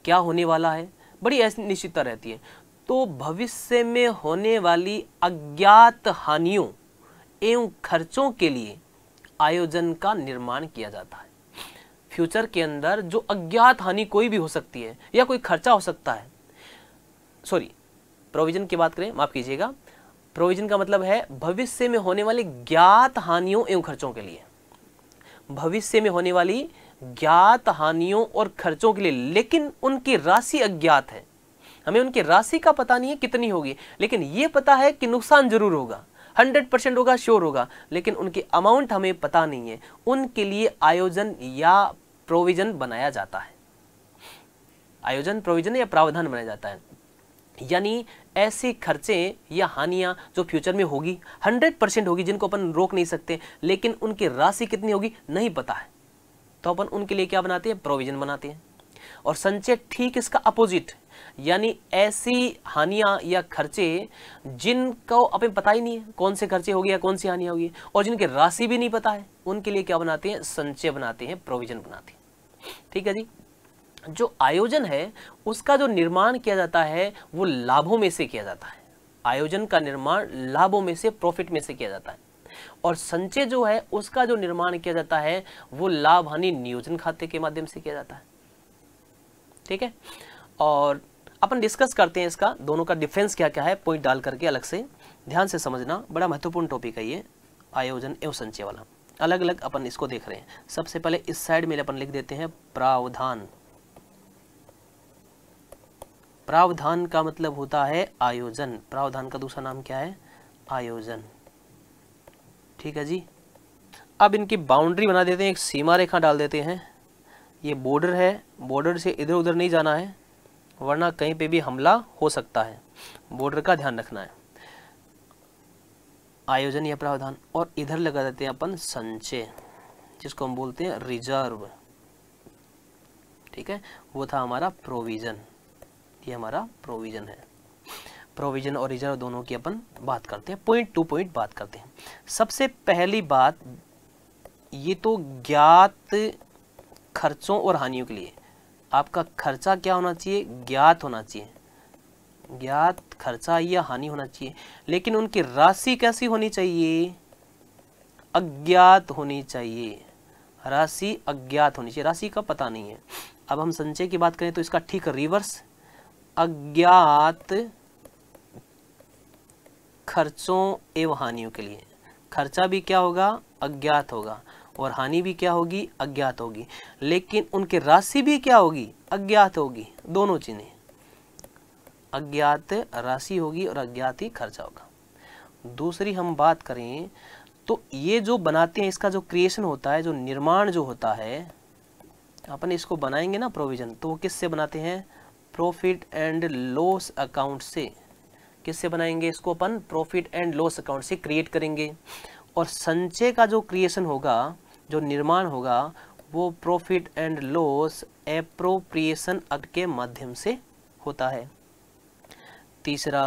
Speaker 1: क्या होने वाला है बड़ी अनिश्चितता रहती है तो भविष्य में होने वाली अज्ञात हानियों एवं खर्चों के लिए आयोजन का निर्माण किया जाता है फ्यूचर के अंदर जो अज्ञात हानि कोई भी हो सकती है या कोई खर्चा हो सकता है सॉरी प्रोविजन की बात करें माफ़ कीजिएगा प्रोविजन का मतलब है भविष्य में होने वाली ज्ञात हानियों एवं खर्चों के लिए भविष्य में होने वाली ज्ञात हानियों और खर्चों के लिए लेकिन उनकी राशि अज्ञात है हमें उनकी राशि का पता नहीं है कितनी होगी लेकिन यह पता है कि नुकसान जरूर होगा हंड्रेड परसेंट होगा श्योर होगा लेकिन उनके अमाउंट हमें पता नहीं है उनके लिए आयोजन या प्रोविजन बनाया जाता है आयोजन प्रोविजन या प्रावधान बनाया जाता है यानी ऐसे खर्चे या हानियां जो फ्यूचर में होगी हंड्रेड परसेंट होगी जिनको अपन रोक नहीं सकते लेकिन उनकी राशि कितनी होगी नहीं पता है तो अपन उनके लिए क्या बनाते हैं प्रोविजन बनाते हैं और संचय ठीक इसका अपोजिट यानी ऐसी हानियां या खर्चे जिनको अपने पता ही नहीं है कौन से खर्चे होगी या कौन सी हानियां होगी और जिनके राशि भी नहीं पता है उनके लिए क्या बनाते हैं संचय बनाते हैं प्रोविजन बनाते हैं ठीक है जी जो आयोजन है उसका जो निर्माण किया जाता है वो लाभों में से किया जाता है आयोजन का निर्माण लाभों में से प्रॉफिट में से किया जाता है और संचय जो है उसका जो निर्माण किया जाता है वो लाभ हानि नियोजन खाते के माध्यम से किया जाता है ठीक है और अपन डिस्कस करते हैं इसका दोनों का डिफरेंस क्या क्या है पॉइंट डाल करके अलग से ध्यान से समझना बड़ा महत्वपूर्ण टॉपिक है ये आयोजन एवं संचय वाला अलग अलग अपन इसको देख रहे हैं सबसे पहले इस साइड में अपन लिख देते हैं प्रावधान प्रावधान का मतलब होता है आयोजन प्रावधान का दूसरा नाम क्या है आयोजन ठीक है जी अब इनकी बाउंड्री बना देते हैं एक सीमा रेखा डाल देते हैं ये बॉर्डर है बॉर्डर से इधर उधर नहीं जाना है वरना कहीं पे भी हमला हो सकता है बॉर्डर का ध्यान रखना है आयोजन या प्रावधान और इधर लगा देते हैं अपन संचय जिसको हम बोलते हैं रिजर्व ठीक है वो था हमारा प्रोविज़न ये हमारा प्रोविज़न है प्रोविज़न और रिजर्व दोनों की अपन बात करते हैं पॉइंट टू पॉइंट बात करते हैं सबसे पहली बात ये तो ज्ञात खर्चों और हानियों के लिए आपका खर्चा क्या होना चाहिए ज्ञात होना चाहिए ज्ञात खर्चा या हानि होना चाहिए लेकिन उनकी राशि कैसी होनी चाहिए अज्ञात होनी चाहिए राशि अज्ञात होनी चाहिए राशि का पता नहीं है अब हम संचय की बात करें तो इसका ठीक रिवर्स अज्ञात खर्चों एवं हानियों के लिए खर्चा भी क्या होगा अज्ञात होगा और हानि भी क्या होगी अज्ञात होगी लेकिन उनकी राशि भी क्या होगी अज्ञात होगी दोनों चीज़ें अज्ञात राशि होगी और अज्ञात ही खर्चा होगा दूसरी हम बात करें तो ये जो बनाते हैं इसका जो क्रिएशन होता है जो निर्माण जो होता है अपन इसको बनाएंगे ना प्रोविजन तो वो किससे बनाते हैं प्रॉफिट एंड लॉस अकाउंट से किससे बनाएंगे इसको अपन प्रॉफिट एंड लॉस अकाउंट से क्रिएट करेंगे और संचय का जो क्रिएशन होगा जो निर्माण होगा वो profit and loss appropriation act के माध्यम से होता है तीसरा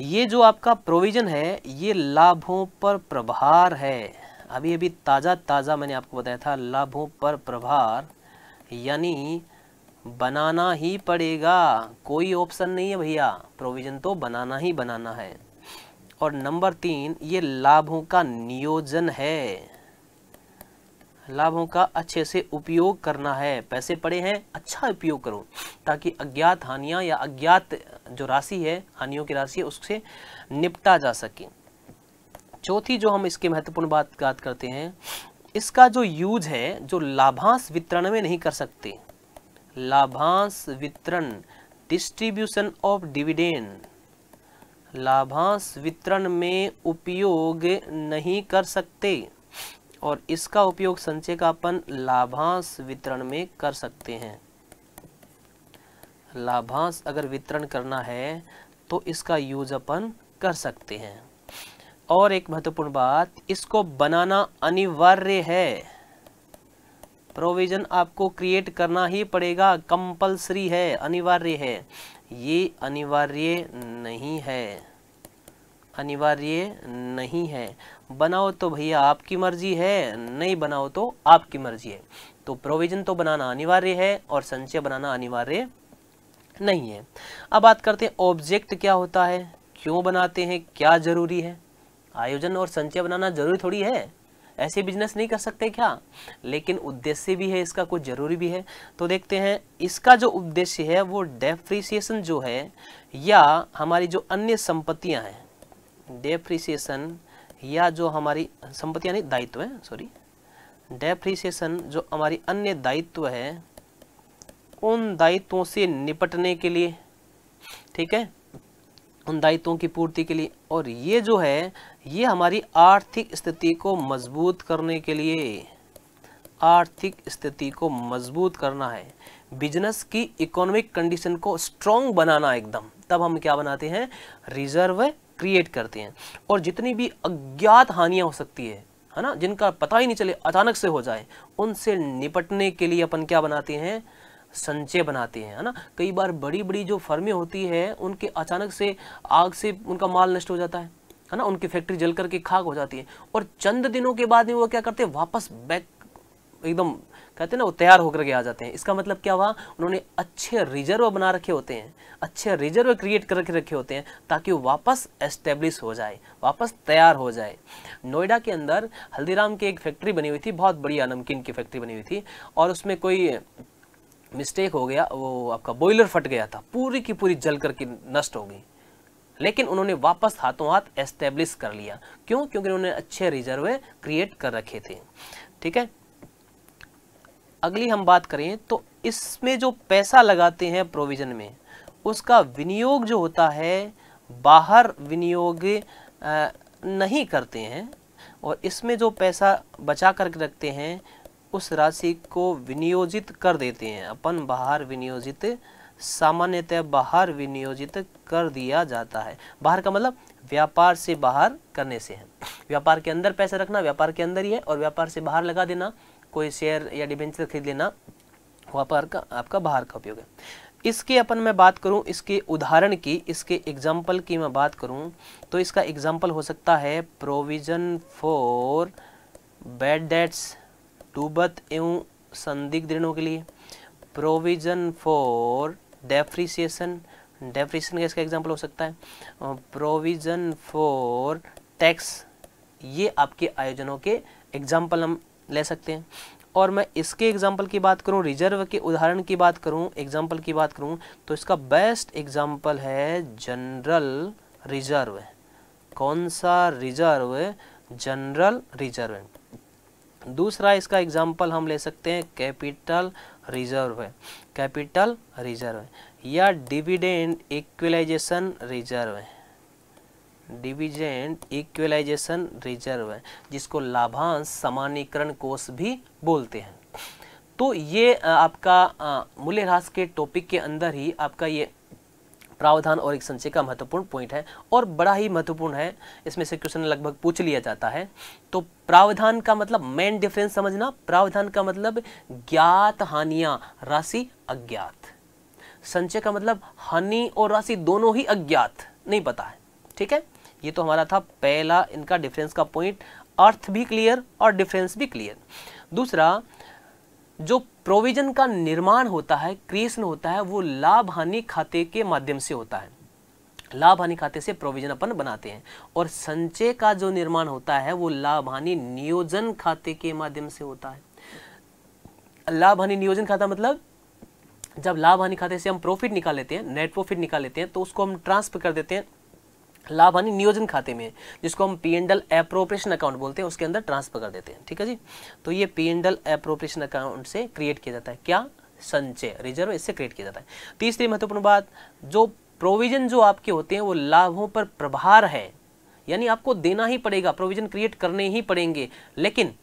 Speaker 1: ये जो आपका प्रोविज़न है ये लाभों पर प्रभार है अभी अभी ताज़ा ताज़ा मैंने आपको बताया था लाभों पर प्रभार यानी बनाना ही पड़ेगा कोई ऑप्शन नहीं है भैया प्रोविज़न तो बनाना ही बनाना है और नंबर तीन ये लाभों का नियोजन है लाभों का अच्छे से उपयोग करना है पैसे पड़े हैं अच्छा उपयोग करो ताकि अज्ञात हानियाँ या अज्ञात जो राशि है हानियों की राशि है उससे निपटा जा सके चौथी जो हम इसके महत्वपूर्ण बात बात करते हैं इसका जो यूज है जो लाभांश वितरण में नहीं कर सकते लाभांश वितरण डिस्ट्रीब्यूशन ऑफ डिविडेंड लाभांश वितरण में उपयोग नहीं कर सकते और इसका उपयोग संचय का अपन लाभांश वितरण में कर सकते हैं लाभांश अगर वितरण करना है तो इसका यूज अपन कर सकते हैं और एक महत्वपूर्ण बात इसको बनाना अनिवार्य है प्रोविजन आपको क्रिएट करना ही पड़ेगा कंपलसरी है अनिवार्य है ये अनिवार्य नहीं है अनिवार्य नहीं है बनाओ तो भैया आपकी मर्जी है नहीं बनाओ तो आपकी मर्जी है तो प्रोविजन तो बनाना अनिवार्य है और संचय बनाना अनिवार्य नहीं है अब बात करते हैं ऑब्जेक्ट क्या होता है क्यों बनाते हैं क्या जरूरी है आयोजन और संचय बनाना जरूरी थोड़ी है ऐसे बिजनेस नहीं कर सकते क्या लेकिन उद्देश्य भी है इसका कुछ जरूरी भी है तो देखते हैं इसका जो उद्देश्य है वो डेफ्रिसिएशन जो है या हमारी जो अन्य संपत्तियां हैं डेप्रिसिएशन या जो हमारी संपत्ति यानी दायित्व है सॉरी डेप्रिसिएशन जो हमारी अन्य दायित्व है उन दायित्वों से निपटने के लिए ठीक है उन दायित्वों की पूर्ति के लिए और ये जो है ये हमारी आर्थिक स्थिति को मजबूत करने के लिए आर्थिक स्थिति को मजबूत करना है बिजनेस की इकोनॉमिक कंडीशन को स्ट्रॉन्ग बनाना एकदम तब हम क्या बनाते हैं रिजर्व क्रिएट करते हैं और जितनी भी अज्ञात हानियाँ हो सकती है है ना जिनका पता ही नहीं चले अचानक से हो जाए उनसे निपटने के लिए अपन क्या बनाते हैं संचय बनाते हैं है ना कई बार बड़ी बड़ी जो फर्में होती है उनके अचानक से आग से उनका माल नष्ट हो जाता है है ना उनकी फैक्ट्री जल करके खाक हो जाती है और चंद दिनों के बाद में वो क्या करते हैं वापस बैक एकदम कहते हैं ना वो तैयार होकर के आ जाते हैं इसका मतलब क्या हुआ उन्होंने अच्छे रिजर्व बना रखे होते हैं अच्छे रिजर्व क्रिएट करके रखे होते हैं ताकि वो वापस एस्टेब्लिश हो जाए वापस तैयार हो जाए नोएडा के अंदर हल्दीराम की एक फैक्ट्री बनी हुई थी बहुत बढ़िया नमकीन की फैक्ट्री बनी हुई थी और उसमें कोई मिस्टेक हो गया वो आपका बॉयलर फट गया था पूरी की पूरी जल करके नष्ट हो गई लेकिन उन्होंने वापस हाथों हाथ एस्टेब्लिश कर लिया क्यों क्योंकि उन्होंने अच्छे रिजर्वे क्रिएट कर रखे थे ठीक है अगली हम बात करें तो इसमें जो पैसा लगाते हैं प्रोविज़न में उसका विनियोग जो होता है बाहर विनियोग नहीं करते हैं और इसमें जो पैसा बचा करके रखते हैं उस राशि को विनियोजित कर देते हैं अपन बाहर विनियोजित सामान्यतः बाहर विनियोजित कर दिया जाता है बाहर का मतलब व्यापार से बाहर करने से है व्यापार के अंदर पैसा रखना व्यापार के अंदर ही है और व्यापार से बाहर लगा देना कोई शेयर या डिबेंचर खरीद लेना वहाँ पर का आपका बाहर का उपयोग है इसके अपन मैं बात करूं इसके उदाहरण की इसके एग्जाम्पल की मैं बात करूं तो इसका एग्जाम्पल हो सकता है प्रोविज़न फॉर बेड डेट्स टूबत एवं संदिग्ध ऋणों के लिए प्रोविज़न फॉर डेफ्रिसिएशन डेफ्रिसिएशन का इसका एग्जाम्पल हो सकता है प्रोविज़न फॉर टैक्स ये आपके आयोजनों के एग्जाम्पल हम ले सकते हैं और मैं इसके एग्जाम्पल की बात करूँ रिजर्व के उदाहरण की बात करूँ एग्जाम्पल की बात करूँ तो इसका बेस्ट एग्जाम्पल है जनरल रिजर्व कौन सा रिजर्व जनरल रिजर्व दूसरा इसका एग्जाम्पल हम ले सकते हैं कैपिटल रिजर्व है कैपिटल रिजर्व या डिविडेंड इक्विलाइजेशन रिजर्व है डिविजेंड इक्वलाइजेशन रिजर्व है जिसको लाभांश सामान्यकरण कोष भी बोलते हैं तो ये आपका मूल्यह्रास के टॉपिक के अंदर ही आपका ये प्रावधान और एक संचय का महत्वपूर्ण पॉइंट है और बड़ा ही महत्वपूर्ण है इसमें से क्वेश्चन लगभग पूछ लिया जाता है तो प्रावधान का मतलब मेन डिफरेंस समझना प्रावधान का मतलब ज्ञात हानियां राशि अज्ञात संचय का मतलब हानि और राशि दोनों ही अज्ञात नहीं पता है ठीक है ये तो हमारा था पहला इनका डिफरेंस का पॉइंट अर्थ भी क्लियर और डिफरेंस भी क्लियर दूसरा जो प्रोविजन का निर्माण होता है क्रिएशन होता है वो लाभ हानि खाते के माध्यम से होता है लाभ हानि खाते से प्रोविजन अपन बनाते हैं और संचय का जो निर्माण होता है वो लाभ हानि नियोजन खाते के माध्यम से होता है लाभ हानि नियोजन खाता मतलब जब लाभ हानि खाते से हम प्रॉफिट निकाल लेते हैं नेट प्रॉफिट निकाल लेते हैं तो उसको हम ट्रांसफर कर देते हैं लाभ हानि नियोजन खाते में जिसको हम पी एंडल एप्रोप्रेशन अकाउंट बोलते हैं उसके अंदर ट्रांसफर कर देते हैं ठीक है जी तो ये पी एंडल एप्रोप्रेशन अकाउंट से क्रिएट किया जाता है क्या संचय रिजर्व इससे क्रिएट किया जाता है तीसरी महत्वपूर्ण बात जो प्रोविजन जो आपके होते हैं वो लाभों पर प्रभार है यानी आपको देना ही पड़ेगा प्रोविजन क्रिएट करने ही पड़ेंगे लेकिन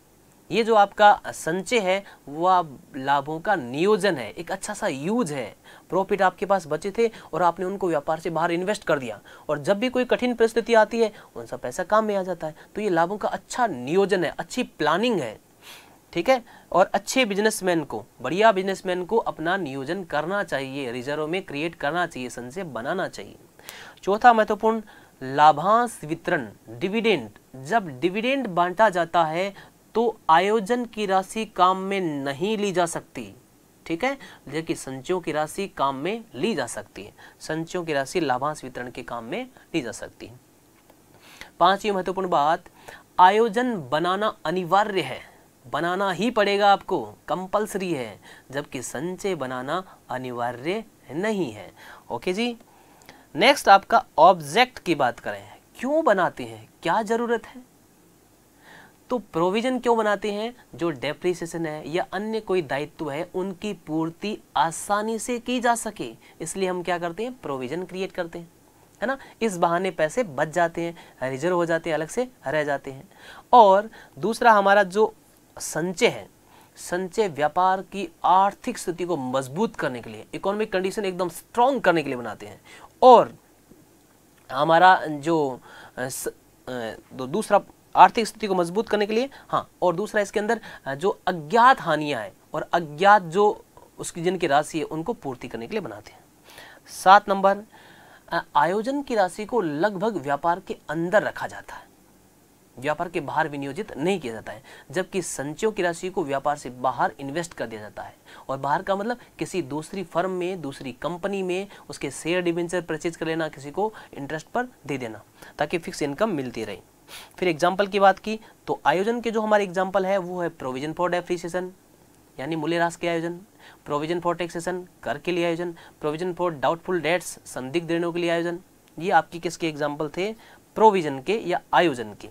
Speaker 1: ये जो आपका संचय है वह लाभों का नियोजन है एक अच्छा सा यूज है प्रॉफिट आपके पास बचे थे और आपने उनको व्यापार से बाहर इन्वेस्ट कर दिया और जब भी कोई कठिन परिस्थिति आती है उनका पैसा काम में आ जाता है तो ये लाभों का अच्छा नियोजन है अच्छी प्लानिंग है ठीक है और अच्छे बिजनेसमैन को बढ़िया बिजनेसमैन को अपना नियोजन करना चाहिए रिजर्व में क्रिएट करना चाहिए संशय बनाना चाहिए चौथा महत्वपूर्ण लाभांश वितरण डिविडेंड जब डिविडेंड बांटा जाता है तो आयोजन की राशि काम में नहीं ली जा सकती ठीक है जबकि संचयों की राशि काम में ली जा सकती है संचयों की राशि लाभांश वितरण के काम में ली जा सकती है पांचवी महत्वपूर्ण बात आयोजन बनाना अनिवार्य है बनाना ही पड़ेगा आपको कंपलसरी है जबकि संचय बनाना अनिवार्य नहीं है ओके जी नेक्स्ट आपका ऑब्जेक्ट की बात करें क्यों बनाते हैं क्या ज़रूरत है तो प्रोविजन क्यों बनाते हैं जो डेप्रिसिएशन है या अन्य कोई दायित्व है उनकी पूर्ति आसानी से की जा सके इसलिए हम क्या करते हैं प्रोविजन क्रिएट करते हैं है ना इस बहाने पैसे बच जाते हैं रिजर्व हो जाते हैं अलग से रह जाते हैं और दूसरा हमारा जो संचय है संचय व्यापार की आर्थिक स्थिति को मजबूत करने के लिए इकोनॉमिक कंडीशन एकदम स्ट्रांग करने के लिए बनाते हैं और हमारा जो दूसरा आर्थिक स्थिति को मजबूत करने के लिए हाँ और दूसरा इसके अंदर जो अज्ञात हानियाँ हैं और अज्ञात जो उसकी जिनकी राशि है उनको पूर्ति करने के लिए बनाते हैं सात नंबर आयोजन की राशि को लगभग व्यापार के अंदर रखा जाता है व्यापार के बाहर विनियोजित नहीं किया जाता है जबकि संचयों की राशि को व्यापार से बाहर इन्वेस्ट कर दिया जाता है और बाहर का मतलब किसी दूसरी फर्म में दूसरी कंपनी में उसके शेयर डिवेंचर परचेज कर लेना किसी को इंटरेस्ट पर दे देना ताकि फिक्स इनकम मिलती रही फिर एग्जाम्पल की बात की तो आयोजन के जो हमारे एग्जाम्पल है वो है प्रोविजन फॉर डेप्रिसिएशन यानी मूल्य राश के आयोजन प्रोविजन फॉर टैक्सेशन कर के लिए आयोजन प्रोविजन फॉर डाउटफुल डेट्स संदिग्ध ऋणों के लिए आयोजन ये आपकी किसके एग्जाम्पल थे प्रोविजन के या आयोजन के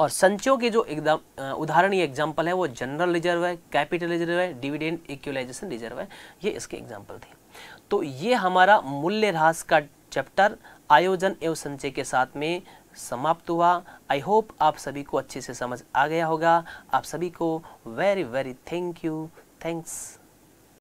Speaker 1: और संचयों के जो एकदम उदाहरण ये एग्जाम्पल है वो जनरल रिजर्व है कैपिटल रिजर्व है डिविडेंड इक्वलाइजेशन रिजर्व है ये इसके एग्जाम्पल थे तो ये हमारा मूल्य ह्रास का चैप्टर आयोजन एवं संचय के साथ में समाप्त हुआ आई होप आप सभी को अच्छे से समझ आ गया होगा आप सभी को very very thank you thanks